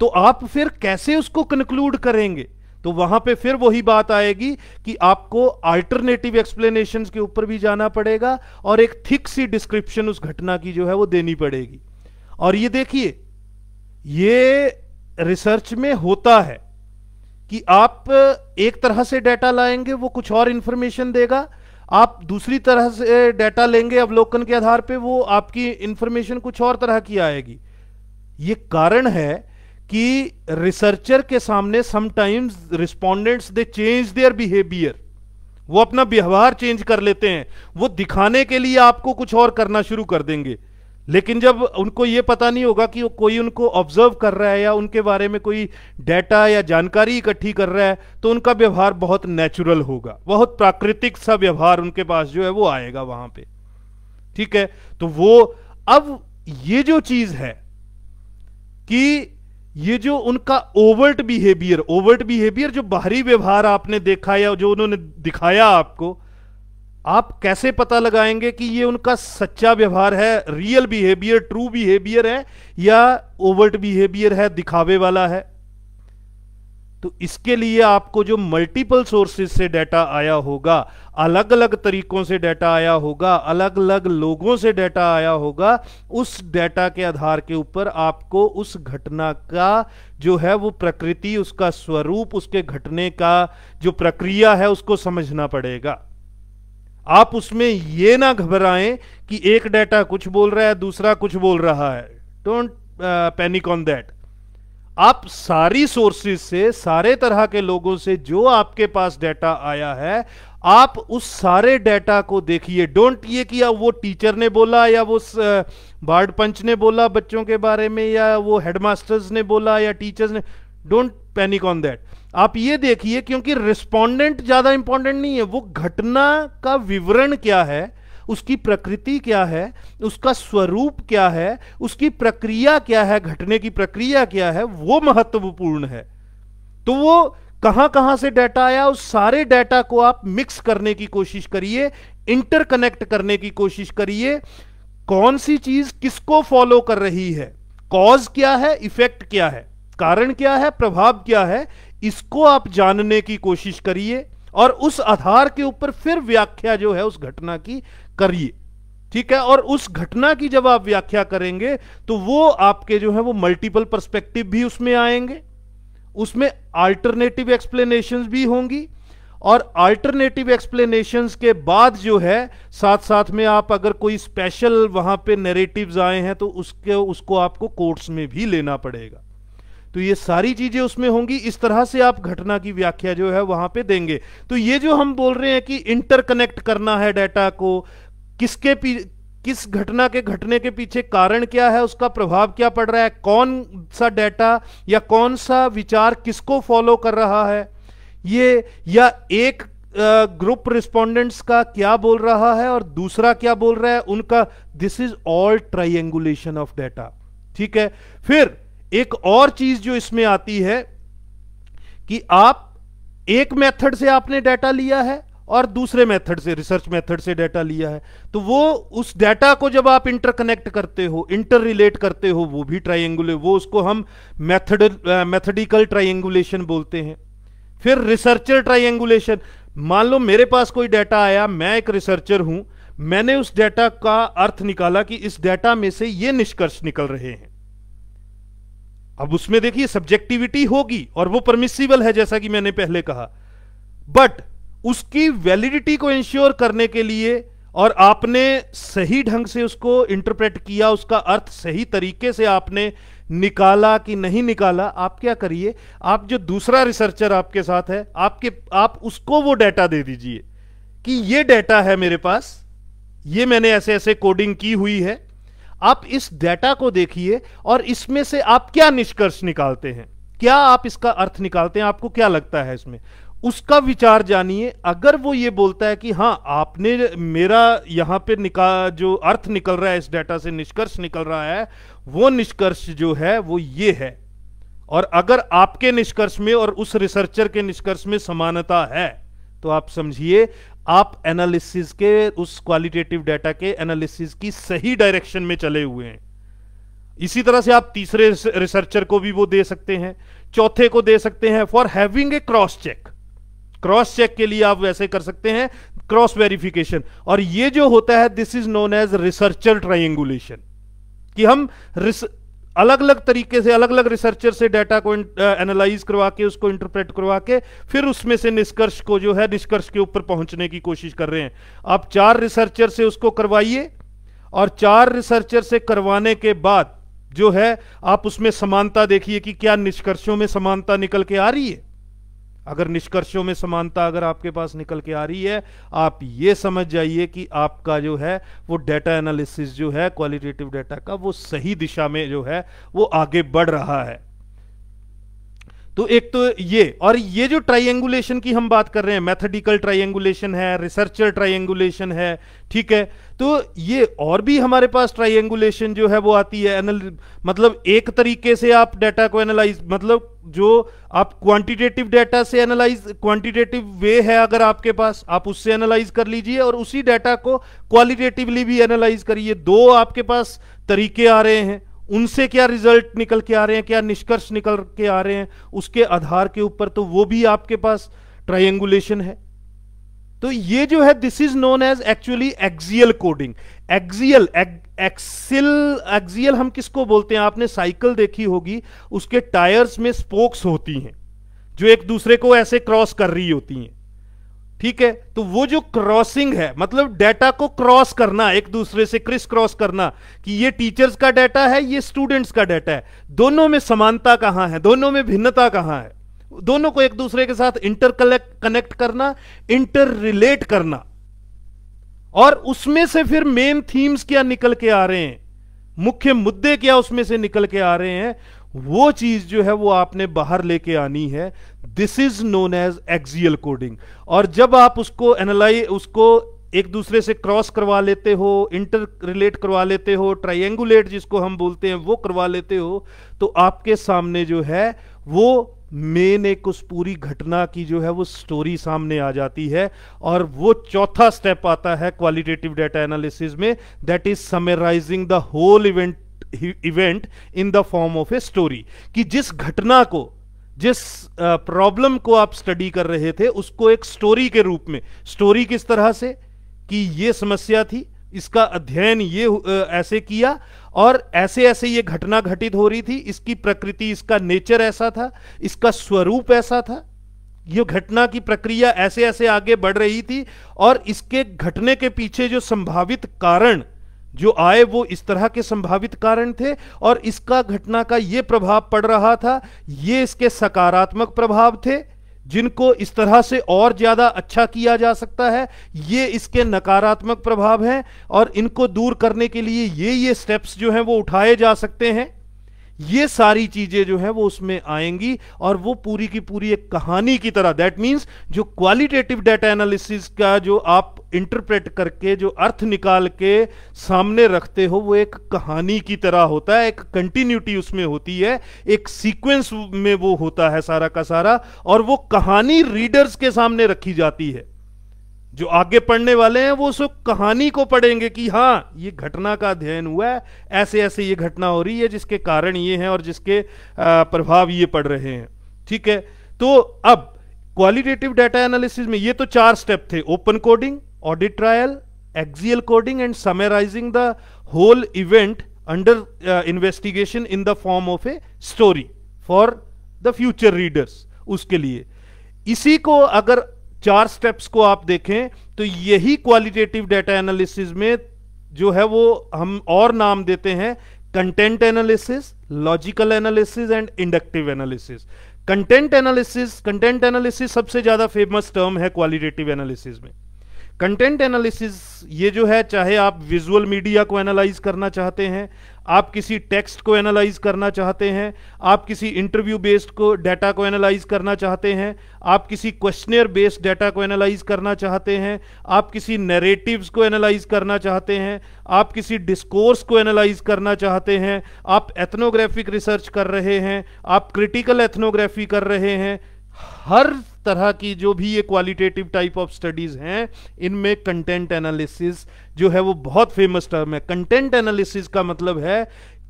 तो आप फिर कैसे उसको कंक्लूड करेंगे तो वहां पे फिर वही बात आएगी कि आपको अल्टरनेटिव एक्सप्लेनेशन के ऊपर भी जाना पड़ेगा और एक थिक सी डिस्क्रिप्शन उस घटना की जो है वो देनी पड़ेगी और ये देखिए ये रिसर्च में होता है कि आप एक तरह से डाटा लाएंगे वो कुछ और इंफॉर्मेशन देगा आप दूसरी तरह से डाटा लेंगे अवलोकन के आधार पे वो आपकी इंफॉर्मेशन कुछ और तरह की आएगी ये कारण है कि रिसर्चर के सामने sometimes respondents they change their behaviour वो अपना व्यवहार चेंज कर लेते हैं वो दिखाने के लिए आपको कुछ और करना शुरू कर देंगे लेकिन जब उनको ये पता नहीं होगा कि वो कोई उनको ऑब्जर्व कर रहा है या उनके बारे में कोई डाटा या जानकारी इकट्ठी कर रहा है तो उनका व्यवहार बहुत नेचुरल होगा बहुत प्राकृतिक सा व्यवहार उनके पास जो है वो आएगा वहां पे ठीक है तो वो अब ये जो चीज है कि ये जो उनका ओवर्ट बिहेवियर ओवर्ट बिहेवियर जो बाहरी व्यवहार आपने देखा या जो उन्होंने दिखाया आपको आप कैसे पता लगाएंगे कि ये उनका सच्चा व्यवहार है रियल बिहेवियर ट्रू बिहेवियर है या ओवर्ट बिहेवियर है दिखावे वाला है तो इसके लिए आपको जो मल्टीपल सोर्सेज से डाटा आया होगा अलग अलग तरीकों से डाटा आया होगा अलग अलग लोगों से डाटा आया होगा उस डाटा के आधार के ऊपर आपको उस घटना का जो है वो प्रकृति उसका स्वरूप उसके घटने का जो प्रक्रिया है उसको समझना पड़ेगा आप उसमें यह ना घबराएं कि एक डाटा कुछ बोल रहा है दूसरा कुछ बोल रहा है डोंट पैनिक ऑन दैट आप सारी सोर्सेज से सारे तरह के लोगों से जो आपके पास डाटा आया है आप उस सारे डाटा को देखिए डोंट ये कि वो टीचर ने बोला या वो वार्ड uh, पंच ने बोला बच्चों के बारे में या वो हेडमास्टर्स ने बोला या टीचर्स ने डोंट पैनिक ऑन दैट आप ये देखिए क्योंकि रिस्पोंडेंट ज्यादा इंपॉर्टेंट नहीं है वो घटना का विवरण क्या है उसकी प्रकृति क्या है उसका स्वरूप क्या है उसकी प्रक्रिया क्या है घटने की प्रक्रिया क्या है वो महत्वपूर्ण है तो वो कहां कहां से डाटा आया उस सारे डाटा को आप मिक्स करने की कोशिश करिए इंटरकनेक्ट करने की कोशिश करिए कौन सी चीज किसको फॉलो कर रही है कॉज क्या है इफेक्ट क्या है कारण क्या है प्रभाव क्या है इसको आप जानने की कोशिश करिए और उस आधार के ऊपर फिर व्याख्या जो है उस घटना की करिए ठीक है और उस घटना की जब आप व्याख्या करेंगे तो वो आपके जो है वो मल्टीपल परस्पेक्टिव भी उसमें आएंगे उसमें अल्टरनेटिव एक्सप्लेनेशन भी होंगी और अल्टरनेटिव एक्सप्लेनेशंस के बाद जो है साथ साथ में आप अगर कोई स्पेशल वहां पे नैरेटिव्स आए हैं तो उसके उसको आपको कोर्ट्स में भी लेना पड़ेगा तो ये सारी चीजें उसमें होंगी इस तरह से आप घटना की व्याख्या जो है वहां पे देंगे तो ये जो हम बोल रहे हैं कि इंटरकनेक्ट करना है डाटा को किसके किस घटना के घटने के पीछे कारण क्या है उसका प्रभाव क्या पड़ रहा है कौन सा डाटा या कौन सा विचार किसको फॉलो कर रहा है ये या एक ग्रुप रिस्पोंडेंट्स का क्या बोल रहा है और दूसरा क्या बोल रहा है उनका this is all triangulation of data ठीक है फिर एक और चीज जो इसमें आती है कि आप एक मेथड से आपने डाटा लिया है और दूसरे मेथड से रिसर्च मेथड से डाटा लिया है तो वो उस डाटा को जब आप इंटरकनेक्ट करते हो इंटर रिलेट करते हो वो भी ट्राइंगुल वो उसको हम मेथड मेथडिकल ट्राइंगुलेशन बोलते हैं फिर रिसर्चर ट्राइंगुलेशन मान लो मेरे पास कोई डाटा आया मैं एक रिसर्चर हूं मैंने उस डाटा का अर्थ निकाला कि इस डाटा में से ये निष्कर्ष निकल रहे हैं अब उसमें देखिए सब्जेक्टिविटी होगी और वो परमिसिबल है जैसा कि मैंने पहले कहा बट उसकी वैलिडिटी को इंश्योर करने के लिए और आपने सही ढंग से उसको इंटरप्रेट किया उसका अर्थ सही तरीके से आपने निकाला कि नहीं निकाला आप क्या करिए आप जो दूसरा रिसर्चर आपके साथ है आपके आप उसको वो डाटा दे दीजिए कि ये डाटा है मेरे पास ये मैंने ऐसे ऐसे कोडिंग की हुई है आप इस डेटा को देखिए और इसमें से आप क्या निष्कर्ष निकालते हैं क्या आप इसका अर्थ निकालते हैं आपको क्या लगता है इसमें उसका विचार जानिए अगर वो ये बोलता है कि हाँ आपने मेरा यहां पे निकाल जो अर्थ निकल रहा है इस डाटा से निष्कर्ष निकल रहा है वो निष्कर्ष जो है वो ये है और अगर आपके निष्कर्ष में और उस रिसर्चर के निष्कर्ष में समानता है तो आप समझिए आप एनालिसिस के उस क्वालिटेटिव डाटा के एनालिसिस की सही डायरेक्शन में चले हुए हैं इसी तरह से आप तीसरे रिसर्चर को भी वो दे सकते हैं चौथे को दे सकते हैं for having a cross check cross check के लिए आप वैसे कर सकते हैं क्रॉस वेरिफिकेशन और ये जो होता है this is known as researcher triangulation कि हम अलग अलग तरीके से अलग अलग रिसर्चर से डाटा को एनालाइज uh, करवा के उसको इंटरप्रेट करवा के फिर उसमें से निष्कर्ष को जो है निष्कर्ष के ऊपर पहुंचने की कोशिश कर रहे हैं आप चार रिसर्चर से उसको करवाइए और चार रिसर्चर से करवाने के बाद जो है आप उसमें समानता देखिए कि क्या निष्कर्षों में समानता निकल के आ रही है अगर निष्कर्षों में समानता अगर आपके पास निकल के आ रही है आप ये समझ जाइए कि आपका जो है वो डेटा एनालिसिस जो है क्वालिटेटिव डेटा का वो सही दिशा में जो है वो आगे बढ़ रहा है तो एक तो ये और ये जो ट्राइंगुलेशन की हम बात कर रहे हैं मैथडिकल ट्राइंगुलेशन है रिसर्चर ट्राइंगुलेशन है ठीक है तो ये और भी हमारे पास ट्राइंगुलेशन जो है वो आती है एनल मतलब एक तरीके से आप डाटा को एनालाइज मतलब जो आप क्वांटिटेटिव डाटा से एनालाइज क्वांटिटेटिव वे है अगर आपके पास आप उससे एनालाइज कर लीजिए और उसी डाटा को क्वालिटेटिवली भी एनालाइज करिए दो आपके पास तरीके आ रहे हैं उनसे क्या रिजल्ट निकल के आ रहे हैं क्या निष्कर्ष निकल के आ रहे हैं उसके आधार के ऊपर तो वो भी आपके पास ट्राइंगुलेशन है तो ये जो है this is known as actually axial coding axial axial axial हम किसको बोलते हैं आपने साइकिल देखी होगी उसके टायर्स में स्पोक्स होती हैं जो एक दूसरे को ऐसे क्रॉस कर रही होती हैं ठीक है तो वो जो क्रॉसिंग है मतलब डेटा को क्रॉस करना एक दूसरे से क्रिस क्रॉस करना कि ये टीचर्स का डाटा है ये स्टूडेंट्स का डाटा है दोनों में समानता कहां है दोनों में भिन्नता कहां है दोनों को एक दूसरे के साथ इंटर कनेक्ट करना इंटर रिलेट करना और उसमें से फिर मेन थीम्स क्या निकल के आ रहे हैं मुख्य मुद्दे क्या उसमें से निकल के आ रहे हैं वो चीज जो है वो आपने बाहर लेके आनी है this is known as axial coding और जब आप उसको एनालाइज उसको एक दूसरे से क्रॉस करवा लेते हो इंटर रिलेट करवा लेते हो ट्राइंगुलेट जिसको हम बोलते हैं वो करवा लेते हो तो आपके सामने जो है वो मेन एक उस पूरी घटना की जो है वो स्टोरी सामने आ जाती है और वो चौथा स्टेप आता है क्वालिटेटिव डाटा एनालिसिस में that is summarising the whole event event in the form of a story कि जिस घटना को जिस प्रॉब्लम को आप स्टडी कर रहे थे उसको एक स्टोरी के रूप में स्टोरी किस तरह से कि ये समस्या थी इसका अध्ययन ये ऐसे किया और ऐसे ऐसे ये घटना घटित हो रही थी इसकी प्रकृति इसका नेचर ऐसा था इसका स्वरूप ऐसा था ये घटना की प्रक्रिया ऐसे ऐसे आगे बढ़ रही थी और इसके घटने के पीछे जो संभावित कारण जो आए वो इस तरह के संभावित कारण थे और इसका घटना का ये प्रभाव पड़ रहा था ये इसके सकारात्मक प्रभाव थे जिनको इस तरह से और ज़्यादा अच्छा किया जा सकता है ये इसके नकारात्मक प्रभाव हैं और इनको दूर करने के लिए ये ये स्टेप्स जो हैं वो उठाए जा सकते हैं ये सारी चीज़ें जो हैं वो उसमें आएंगी और वो पूरी की पूरी एक कहानी की तरह दैट मीन्स जो क्वालिटेटिव डेटा एनालिसिस का जो आप इंटरप्रेट करके जो अर्थ निकाल के सामने रखते हो वो एक कहानी की तरह होता है एक कंटिन्यूटी उसमें होती है एक सीक्वेंस में वो होता है सारा का सारा और वो कहानी रीडर्स के सामने रखी जाती है जो आगे पढ़ने वाले हैं वो उस कहानी को पढ़ेंगे कि हाँ ये घटना का अध्ययन हुआ है ऐसे ऐसे ये घटना हो रही है जिसके कारण ये हैं और जिसके प्रभाव ये पड़ रहे हैं ठीक है तो अब क्वालिटेटिव डाटा एनालिसिस में ये तो चार स्टेप थे open coding audit trial axial coding and summarizing the whole event under investigation in the form of a story for the future readers उसके लिए इसी को अगर चार स्टेप्स को आप देखें तो यही क्वालिटेटिव डेटा एनालिसिस में जो है वो हम और नाम देते हैं content analysis logical analysis and inductive analysis content analysis content analysis सबसे ज्यादा फेमस टर्म है क्वालिटेटिव एनालिसिस में कंटेंट एनालिसिस ये जो है चाहे आप विजुअल मीडिया को एनालाइज करना चाहते हैं आप किसी टेक्स्ट को एनालाइज करना चाहते हैं आप किसी इंटरव्यू बेस्ड को डाटा को एनालाइज करना चाहते हैं आप किसी क्वेश्चनर बेस्ड डाटा को एनालाइज करना चाहते हैं आप किसी नैरेटिव्स को एनालाइज करना चाहते हैं आप किसी डिस्कोर्स को एनालाइज करना चाहते हैं आप एथनोग्राफिक रिसर्च कर रहे हैं आप क्रिटिकल एथनोग्राफी कर रहे हैं हर तरह की जो भी ये क्वालिटेटिव टाइप ऑफ स्टडीज हैं इनमें कंटेंट एनालिसिस जो है वो बहुत फेमस टर्म है कंटेंट एनालिसिस का मतलब है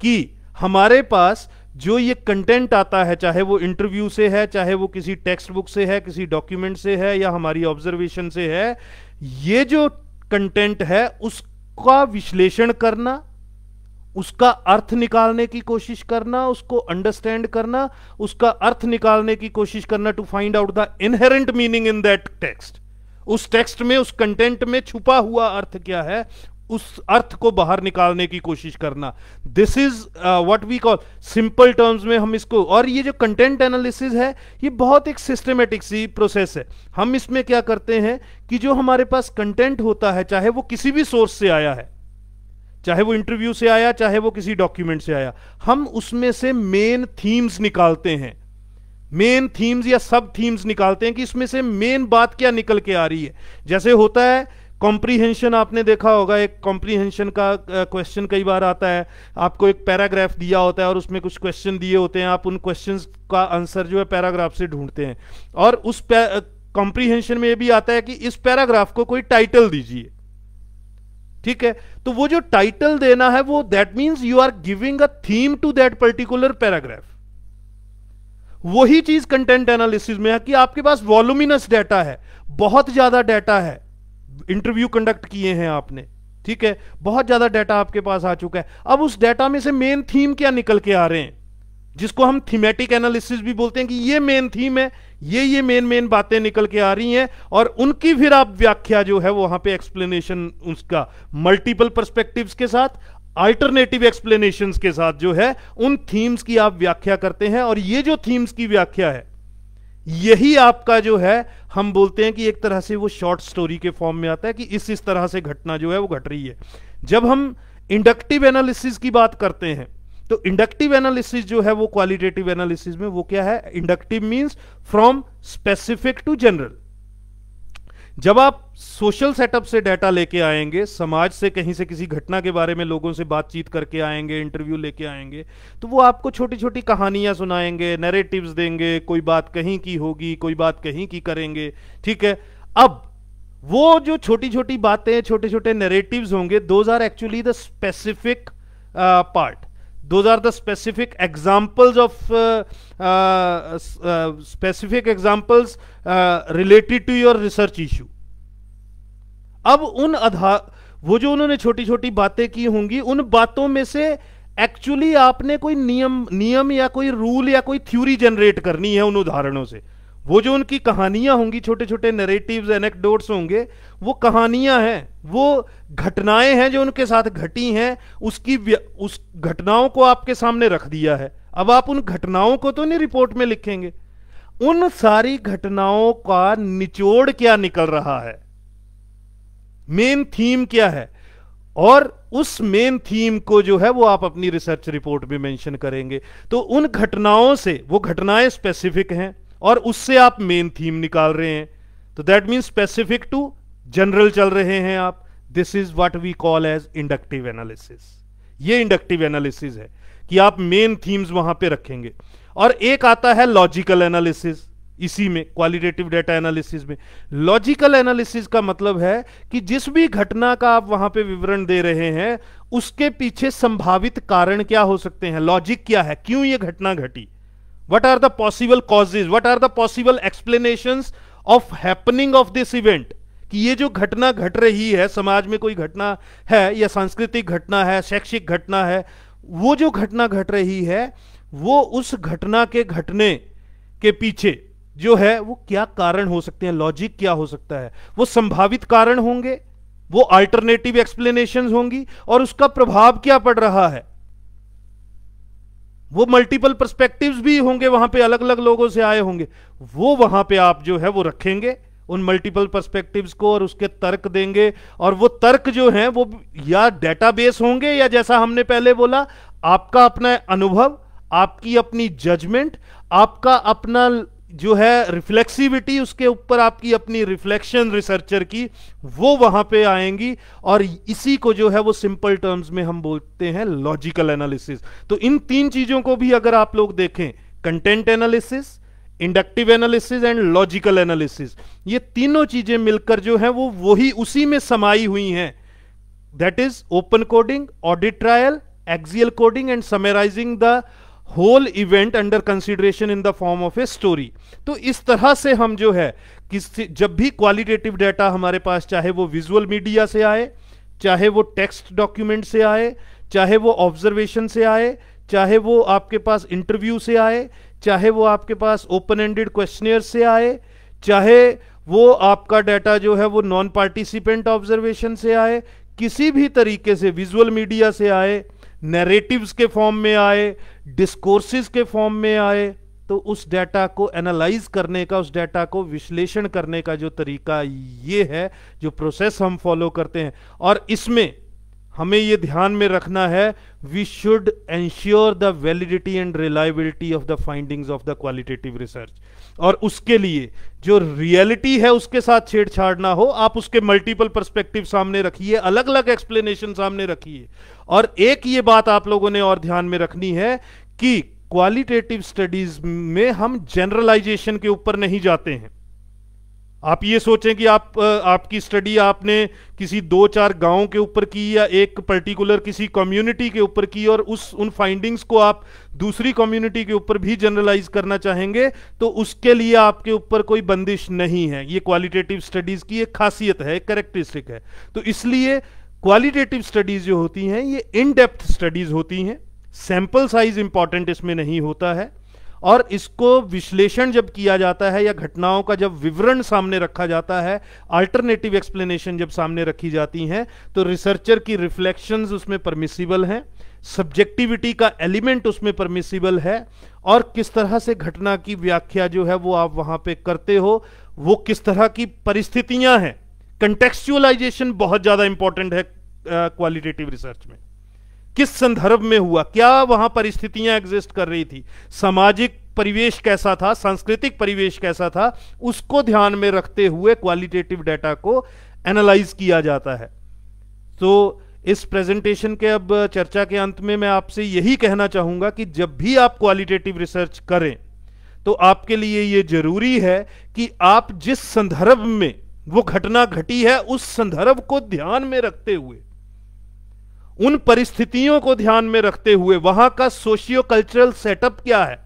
कि हमारे पास जो ये कंटेंट आता है चाहे वो इंटरव्यू से है चाहे वो किसी टेक्स्ट बुक से है किसी डॉक्यूमेंट से है या हमारी ऑब्जर्वेशन से है ये जो कंटेंट है उसका विश्लेषण करना उसका अर्थ निकालने की कोशिश करना उसको अंडरस्टैंड करना उसका अर्थ निकालने की कोशिश करना to find out the inherent meaning in that text उस टेक्स्ट में उस कंटेंट में छुपा हुआ अर्थ क्या है उस अर्थ को बाहर निकालने की कोशिश करना this is what we call simple terms में हम इसको और ये जो कंटेंट एनालिसिस है ये बहुत एक सिस्टमेटिक सी प्रोसेस है हम इसमें क्या करते हैं कि जो हमारे पास कंटेंट होता है चाहे वो किसी भी सोर्स से आया है चाहे वो इंटरव्यू से आया चाहे वो किसी डॉक्यूमेंट से आया हम उसमें से मेन थीम्स निकालते हैं मेन थीम्स या सब थीम्स निकालते हैं कि इसमें से मेन बात क्या निकल के आ रही है जैसे होता है कॉम्प्रीहेंशन आपने देखा होगा एक कॉम्प्रीहेंशन का क्वेश्चन कई बार आता है आपको एक पैराग्राफ दिया होता है और उसमें कुछ क्वेश्चन दिए होते हैं आप उन क्वेश्चंस का आंसर जो है पैराग्राफ से ढूंढते हैं और उस कॉम्प्रीहेंशन में ये भी आता है कि इस पैराग्राफ को कोई टाइटल दीजिए ठीक है तो वो जो टाइटल देना है वो that means you are giving a theme to that particular paragraph वही चीज कंटेंट एनालिसिस में है कि आपके पास वॉल्यूमिनस डेटा है बहुत ज्यादा डेटा है इंटरव्यू कंडक्ट किए हैं आपने ठीक है बहुत ज्यादा डेटा आपके पास आ चुका है अब उस डेटा में से मेन थीम क्या निकल के आ रहे हैं जिसको हम थीमेटिक एनालिसिस भी बोलते हैं कि ये मेन थीम है ये ये मेन मेन बातें निकल के आ रही हैं और उनकी फिर आप व्याख्या जो है वहां पे एक्सप्लेनेशन उसका मल्टीपल परस्पेक्टिव के साथ अल्टरनेटिव एक्सप्लेनेशन के साथ जो है उन थीम्स की आप व्याख्या करते हैं और ये जो थीम्स की व्याख्या है यही आपका जो है हम बोलते हैं कि एक तरह से वो शॉर्ट स्टोरी के फॉर्म में आता है कि इस इस तरह से घटना जो है वो घट रही है जब हम इंडक्टिव एनालिसिस की बात करते हैं तो इंडक्टिव एनालिसिस जो है वो क्वालिटेटिव एनालिसिस में वो क्या है inductive means from specific to general जब आप सोशल सेटअप से डाटा लेके आएंगे समाज से कहीं से किसी घटना के बारे में लोगों से बातचीत करके आएंगे इंटरव्यू लेके आएंगे तो वो आपको छोटी छोटी कहानियां सुनाएंगे नैरेटिव्स देंगे कोई बात कहीं की होगी कोई बात कहीं की करेंगे ठीक है अब वो जो छोटी छोटी बातें छोटे छोटे नेरेटिव होंगे those are actually the specific part those are the specific examples of uh, uh, uh, specific examples uh, related to your research issue अब उन आधार वो जो उन्होंने छोटी छोटी बातें की होंगी उन बातों में से एक्चुअली आपने कोई नियम नियम या कोई रूल या कोई थ्योरी जनरेट करनी है उन उदाहरणों से वो जो उनकी कहानियां होंगी छोटे छोटे नरेटिव एनेक्डोट्स होंगे वो कहानियां हैं वो घटनाएं हैं जो उनके साथ घटी हैं उसकी उस घटनाओं को आपके सामने रख दिया है अब आप उन घटनाओं को तो नहीं रिपोर्ट में लिखेंगे उन सारी घटनाओं का निचोड़ क्या निकल रहा है मेन थीम क्या है और उस मेन थीम को जो है वो आप अपनी रिसर्च रिपोर्ट में मेंशन करेंगे तो उन घटनाओं से वो घटनाएं स्पेसिफिक हैं और उससे आप मेन थीम निकाल रहे हैं तो that mean specific to general चल रहे हैं आप this is what we call as inductive analysis ये इंडक्टिव एनालिसिस है कि आप मेन थीम्स वहां पे रखेंगे और एक आता है लॉजिकल एनालिसिस इसी में क्वालिटेटिव डेटा एनालिसिस में लॉजिकल एनालिसिस का मतलब है कि जिस भी घटना का आप वहां पे विवरण दे रहे हैं उसके पीछे संभावित कारण क्या हो सकते हैं लॉजिक क्या है क्यों ये घटना घटी what are the possible causes what are the possible explanation of happening of this event कि ये जो घटना घट रही है समाज में कोई घटना है या सांस्कृतिक घटना है शैक्षिक घटना है वो जो घटना घट रही है वो उस घटना के घटने के पीछे जो है वो क्या कारण हो सकते हैं लॉजिक क्या हो सकता है वो संभावित कारण होंगे वो अल्टरनेटिव एक्सप्लेनेशन होंगी और उसका प्रभाव क्या पड़ रहा है वो मल्टीपल पर्सपेक्टिव्स भी होंगे वहां पे अलग अलग लोगों से आए होंगे वो वहां पे आप जो है वो रखेंगे उन मल्टीपल पर्सपेक्टिव्स को और उसके तर्क देंगे और वो तर्क जो हैं वो या डेटाबेस होंगे या जैसा हमने पहले बोला आपका अपना अनुभव आपकी अपनी जजमेंट आपका अपना जो है रिफ्लेक्सिविटी उसके ऊपर आपकी अपनी रिफ्लेक्शन रिसर्चर की वो वहां पे आएंगी और इसी को जो है वो सिंपल टर्म्स में हम बोलते हैं लॉजिकल एनालिसिस तो इन तीन चीजों को भी अगर आप लोग देखें content analysis inductive analysis and logical analysis ये तीनों चीजें मिलकर जो है वो वही उसी में समाई हुई हैं that is open coding audit trial axial coding and summarising the whole event under consideration in the form of a story तो इस तरह से हम जो है किसी जब भी क्वालिटेटिव डाटा हमारे पास चाहे वो विजुअल मीडिया से आए चाहे वो टेक्स्ट डॉक्यूमेंट से आए चाहे वो ऑब्जर्वेशन से आए चाहे वो आपके पास इंटरव्यू से आए चाहे वो आपके पास ओपन एंडेड क्वेश्चनियर से आए चाहे वो आपका डाटा जो है वो नॉन पार्टिसिपेंट ऑब्जर्वेशन से आए किसी भी तरीके से विजुअल मीडिया से आए नैरेटिव्स के फॉर्म में आए डिस्कोर्सिस के फॉर्म में आए तो उस डाटा को एनालाइज करने का उस डाटा को विश्लेषण करने का जो तरीका ये है जो प्रोसेस हम फॉलो करते हैं और इसमें हमें ये ध्यान में रखना है we should ensure the validity and reliability of the findings of the qualitative research और उसके लिए जो रियलिटी है उसके साथ छेड़छाड़ ना हो आप उसके मल्टीपल परस्पेक्टिव सामने रखिए अलग अलग एक्सप्लेनेशन सामने रखिए और एक ये बात आप लोगों ने और ध्यान में रखनी है कि क्वालिटेटिव स्टडीज में हम जनरलाइजेशन के ऊपर नहीं जाते हैं आप ये सोचें कि आप आपकी स्टडी आपने किसी दो चार गांव के ऊपर की या एक पर्टिकुलर किसी कम्युनिटी के ऊपर की और उस उन फाइंडिंग्स को आप दूसरी कम्युनिटी के ऊपर भी जनरलाइज करना चाहेंगे तो उसके लिए आपके ऊपर कोई बंदिश नहीं है ये क्वालिटेटिव स्टडीज की एक खासियत है एक करेक्टरिस्टिक है तो इसलिए क्वालिटेटिव स्टडीज जो होती हैं ये इन डेप्थ स्टडीज होती हैं सैंपल साइज इंपॉर्टेंट इसमें नहीं होता है और इसको विश्लेषण जब किया जाता है या घटनाओं का जब विवरण सामने रखा जाता है अल्टरनेटिव एक्सप्लेनेशन जब सामने रखी जाती हैं तो रिसर्चर की रिफ्लेक्शंस उसमें परमिसिबल हैं सब्जेक्टिविटी का एलिमेंट उसमें परमिसिबल है और किस तरह से घटना की व्याख्या जो है वो आप वहां पे करते हो वो किस तरह की परिस्थितियां हैं कंटेक्चुअलाइजेशन बहुत ज्यादा इंपॉर्टेंट है क्वालिटेटिव uh, रिसर्च में किस संदर्भ में हुआ क्या वहां परिस्थितियां एग्जिस्ट कर रही थी सामाजिक परिवेश कैसा था सांस्कृतिक परिवेश कैसा था उसको ध्यान में रखते हुए क्वालिटेटिव डाटा को एनालाइज किया जाता है तो इस प्रेजेंटेशन के अब चर्चा के अंत में मैं आपसे यही कहना चाहूंगा कि जब भी आप क्वालिटेटिव रिसर्च करें तो आपके लिए यह जरूरी है कि आप जिस संदर्भ में वो घटना घटी है उस संदर्भ को ध्यान में रखते हुए उन परिस्थितियों को ध्यान में रखते हुए वहां का सोशियो कल्चरल सेटअप क्या है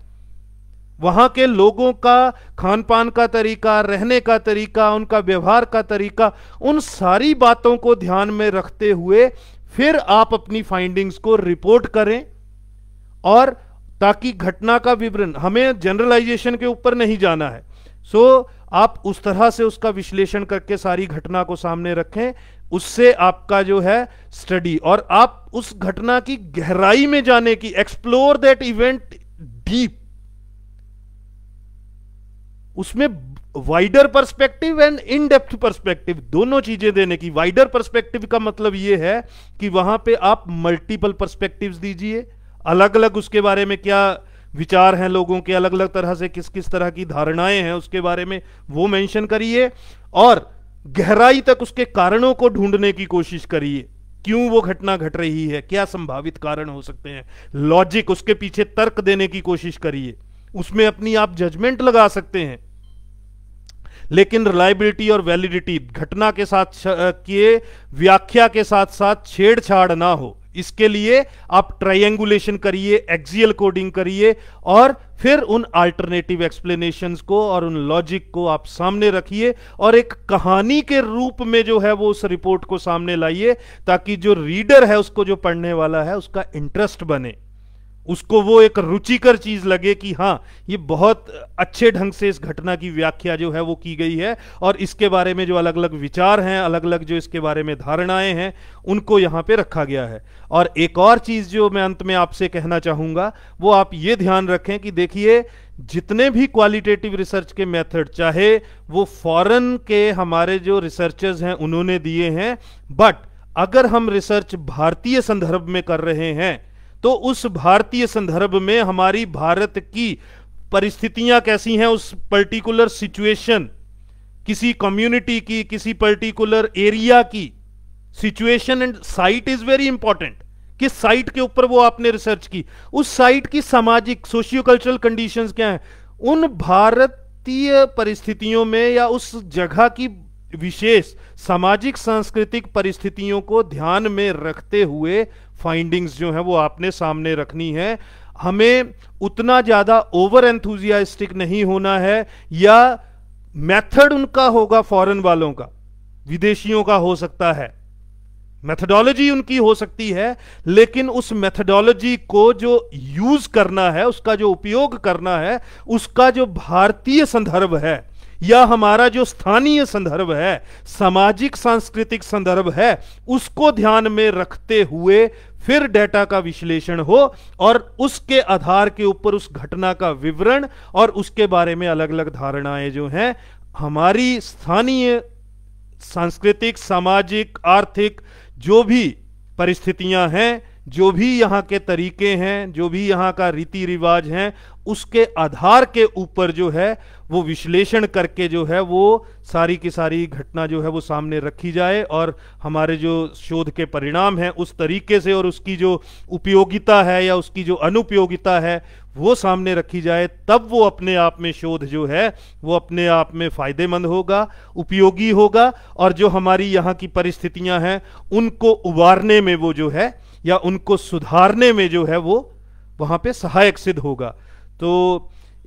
वहां के लोगों का खान पान का तरीका रहने का तरीका उनका व्यवहार का तरीका उन सारी बातों को ध्यान में रखते हुए फिर आप अपनी फाइंडिंग्स को रिपोर्ट करें और ताकि घटना का विवरण हमें जनरलाइजेशन के ऊपर नहीं जाना है सो so, आप उस तरह से उसका विश्लेषण करके सारी घटना को सामने रखें उससे आपका जो है स्टडी और आप उस घटना की गहराई में जाने की एक्सप्लोर दैट इवेंट डीप उसमें wider perspective and in depth perspective दोनों चीजें देने की वाइडर परस्पेक्टिव का मतलब यह है कि वहां पे आप मल्टीपल पर्सपेक्टिव्स दीजिए अलग अलग उसके बारे में क्या विचार हैं लोगों के अलग अलग तरह से किस किस तरह की धारणाएं हैं उसके बारे में वो मेंशन करिए और गहराई तक उसके कारणों को ढूंढने की कोशिश करिए क्यों वो घटना घट रही है क्या संभावित कारण हो सकते हैं लॉजिक उसके पीछे तर्क देने की कोशिश करिए उसमें अपनी आप जजमेंट लगा सकते हैं लेकिन रिलायबिलिटी और वैलिडिटी घटना के साथ किए व्याख्या के साथ साथ छेड़छाड़ ना हो इसके लिए आप ट्राइंगुलेशन करिए एक्सियल कोडिंग करिए और फिर उन अल्टरनेटिव एक्सप्लेनेशन को और उन लॉजिक को आप सामने रखिए और एक कहानी के रूप में जो है वो उस रिपोर्ट को सामने लाइए ताकि जो रीडर है उसको जो पढ़ने वाला है उसका इंटरेस्ट बने उसको वो एक रुचिकर चीज लगे कि हाँ ये बहुत अच्छे ढंग से इस घटना की व्याख्या जो है वो की गई है और इसके बारे में जो अलग अलग विचार हैं अलग अलग जो इसके बारे में धारणाएं हैं उनको यहाँ पे रखा गया है और एक और चीज जो मैं अंत में आपसे कहना चाहूंगा वो आप ये ध्यान रखें कि देखिए जितने भी क्वालिटेटिव रिसर्च के मेथड चाहे वो फॉरन के हमारे जो रिसर्चर्स हैं उन्होंने दिए हैं बट अगर हम रिसर्च भारतीय संदर्भ में कर रहे हैं तो उस भारतीय संदर्भ में हमारी भारत की परिस्थितियां कैसी हैं उस पर्टिकुलर सिचुएशन किसी कम्युनिटी की किसी पर्टिकुलर एरिया की situation and site is very important किस साइट के ऊपर वो आपने रिसर्च की उस साइट की सामाजिक सोशियो कल्चरल कंडीशन क्या है उन भारतीय परिस्थितियों में या उस जगह की विशेष सामाजिक सांस्कृतिक परिस्थितियों को ध्यान में रखते हुए फाइंडिंग्स जो है वो आपने सामने रखनी है हमें उतना ज़्यादा ओवर एंथुजियास्टिक नहीं होना है या मेथड उनका होगा फॉरेन वालों का विदेशियों का हो सकता है मेथडोलॉजी उनकी हो सकती है लेकिन उस मेथडोलॉजी को जो यूज करना है उसका जो उपयोग करना है उसका जो भारतीय संदर्भ है या हमारा जो स्थानीय संदर्भ है सामाजिक सांस्कृतिक संदर्भ है उसको ध्यान में रखते हुए फिर डेटा का विश्लेषण हो और उसके आधार के ऊपर उस घटना का विवरण और उसके बारे में अलग अलग धारणाएं जो हैं हमारी स्थानीय सांस्कृतिक सामाजिक आर्थिक जो भी परिस्थितियां हैं जो भी यहाँ के तरीके हैं जो भी यहाँ का रीति रिवाज हैं उसके आधार के ऊपर जो है वो विश्लेषण करके जो है वो सारी की सारी घटना जो है वो सामने रखी जाए और हमारे जो शोध के परिणाम हैं उस तरीके से और उसकी जो उपयोगिता है या उसकी जो अनुपयोगिता है वो सामने रखी जाए तब वो अपने आप में शोध जो है वो अपने आप में फायदेमंद होगा उपयोगी होगा और जो हमारी यहाँ की परिस्थितियां हैं उनको उबारने में वो जो है या उनको सुधारने में जो है वो वहाँ पर सहायक सिद्ध होगा तो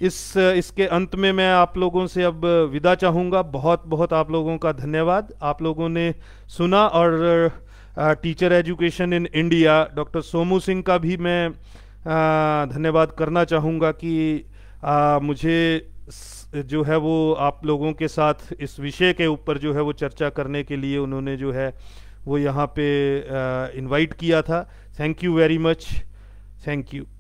इस इसके अंत में मैं आप लोगों से अब विदा चाहूँगा बहुत बहुत आप लोगों का धन्यवाद आप लोगों ने सुना और teacher education in India doctor Somu Singh का भी मैं धन्यवाद करना चाहूँगा कि आ, मुझे जो है वो आप लोगों के साथ इस विषय के ऊपर जो है वो चर्चा करने के लिए उन्होंने जो है वो यहाँ पे इनवाइट किया था thank you very much thank you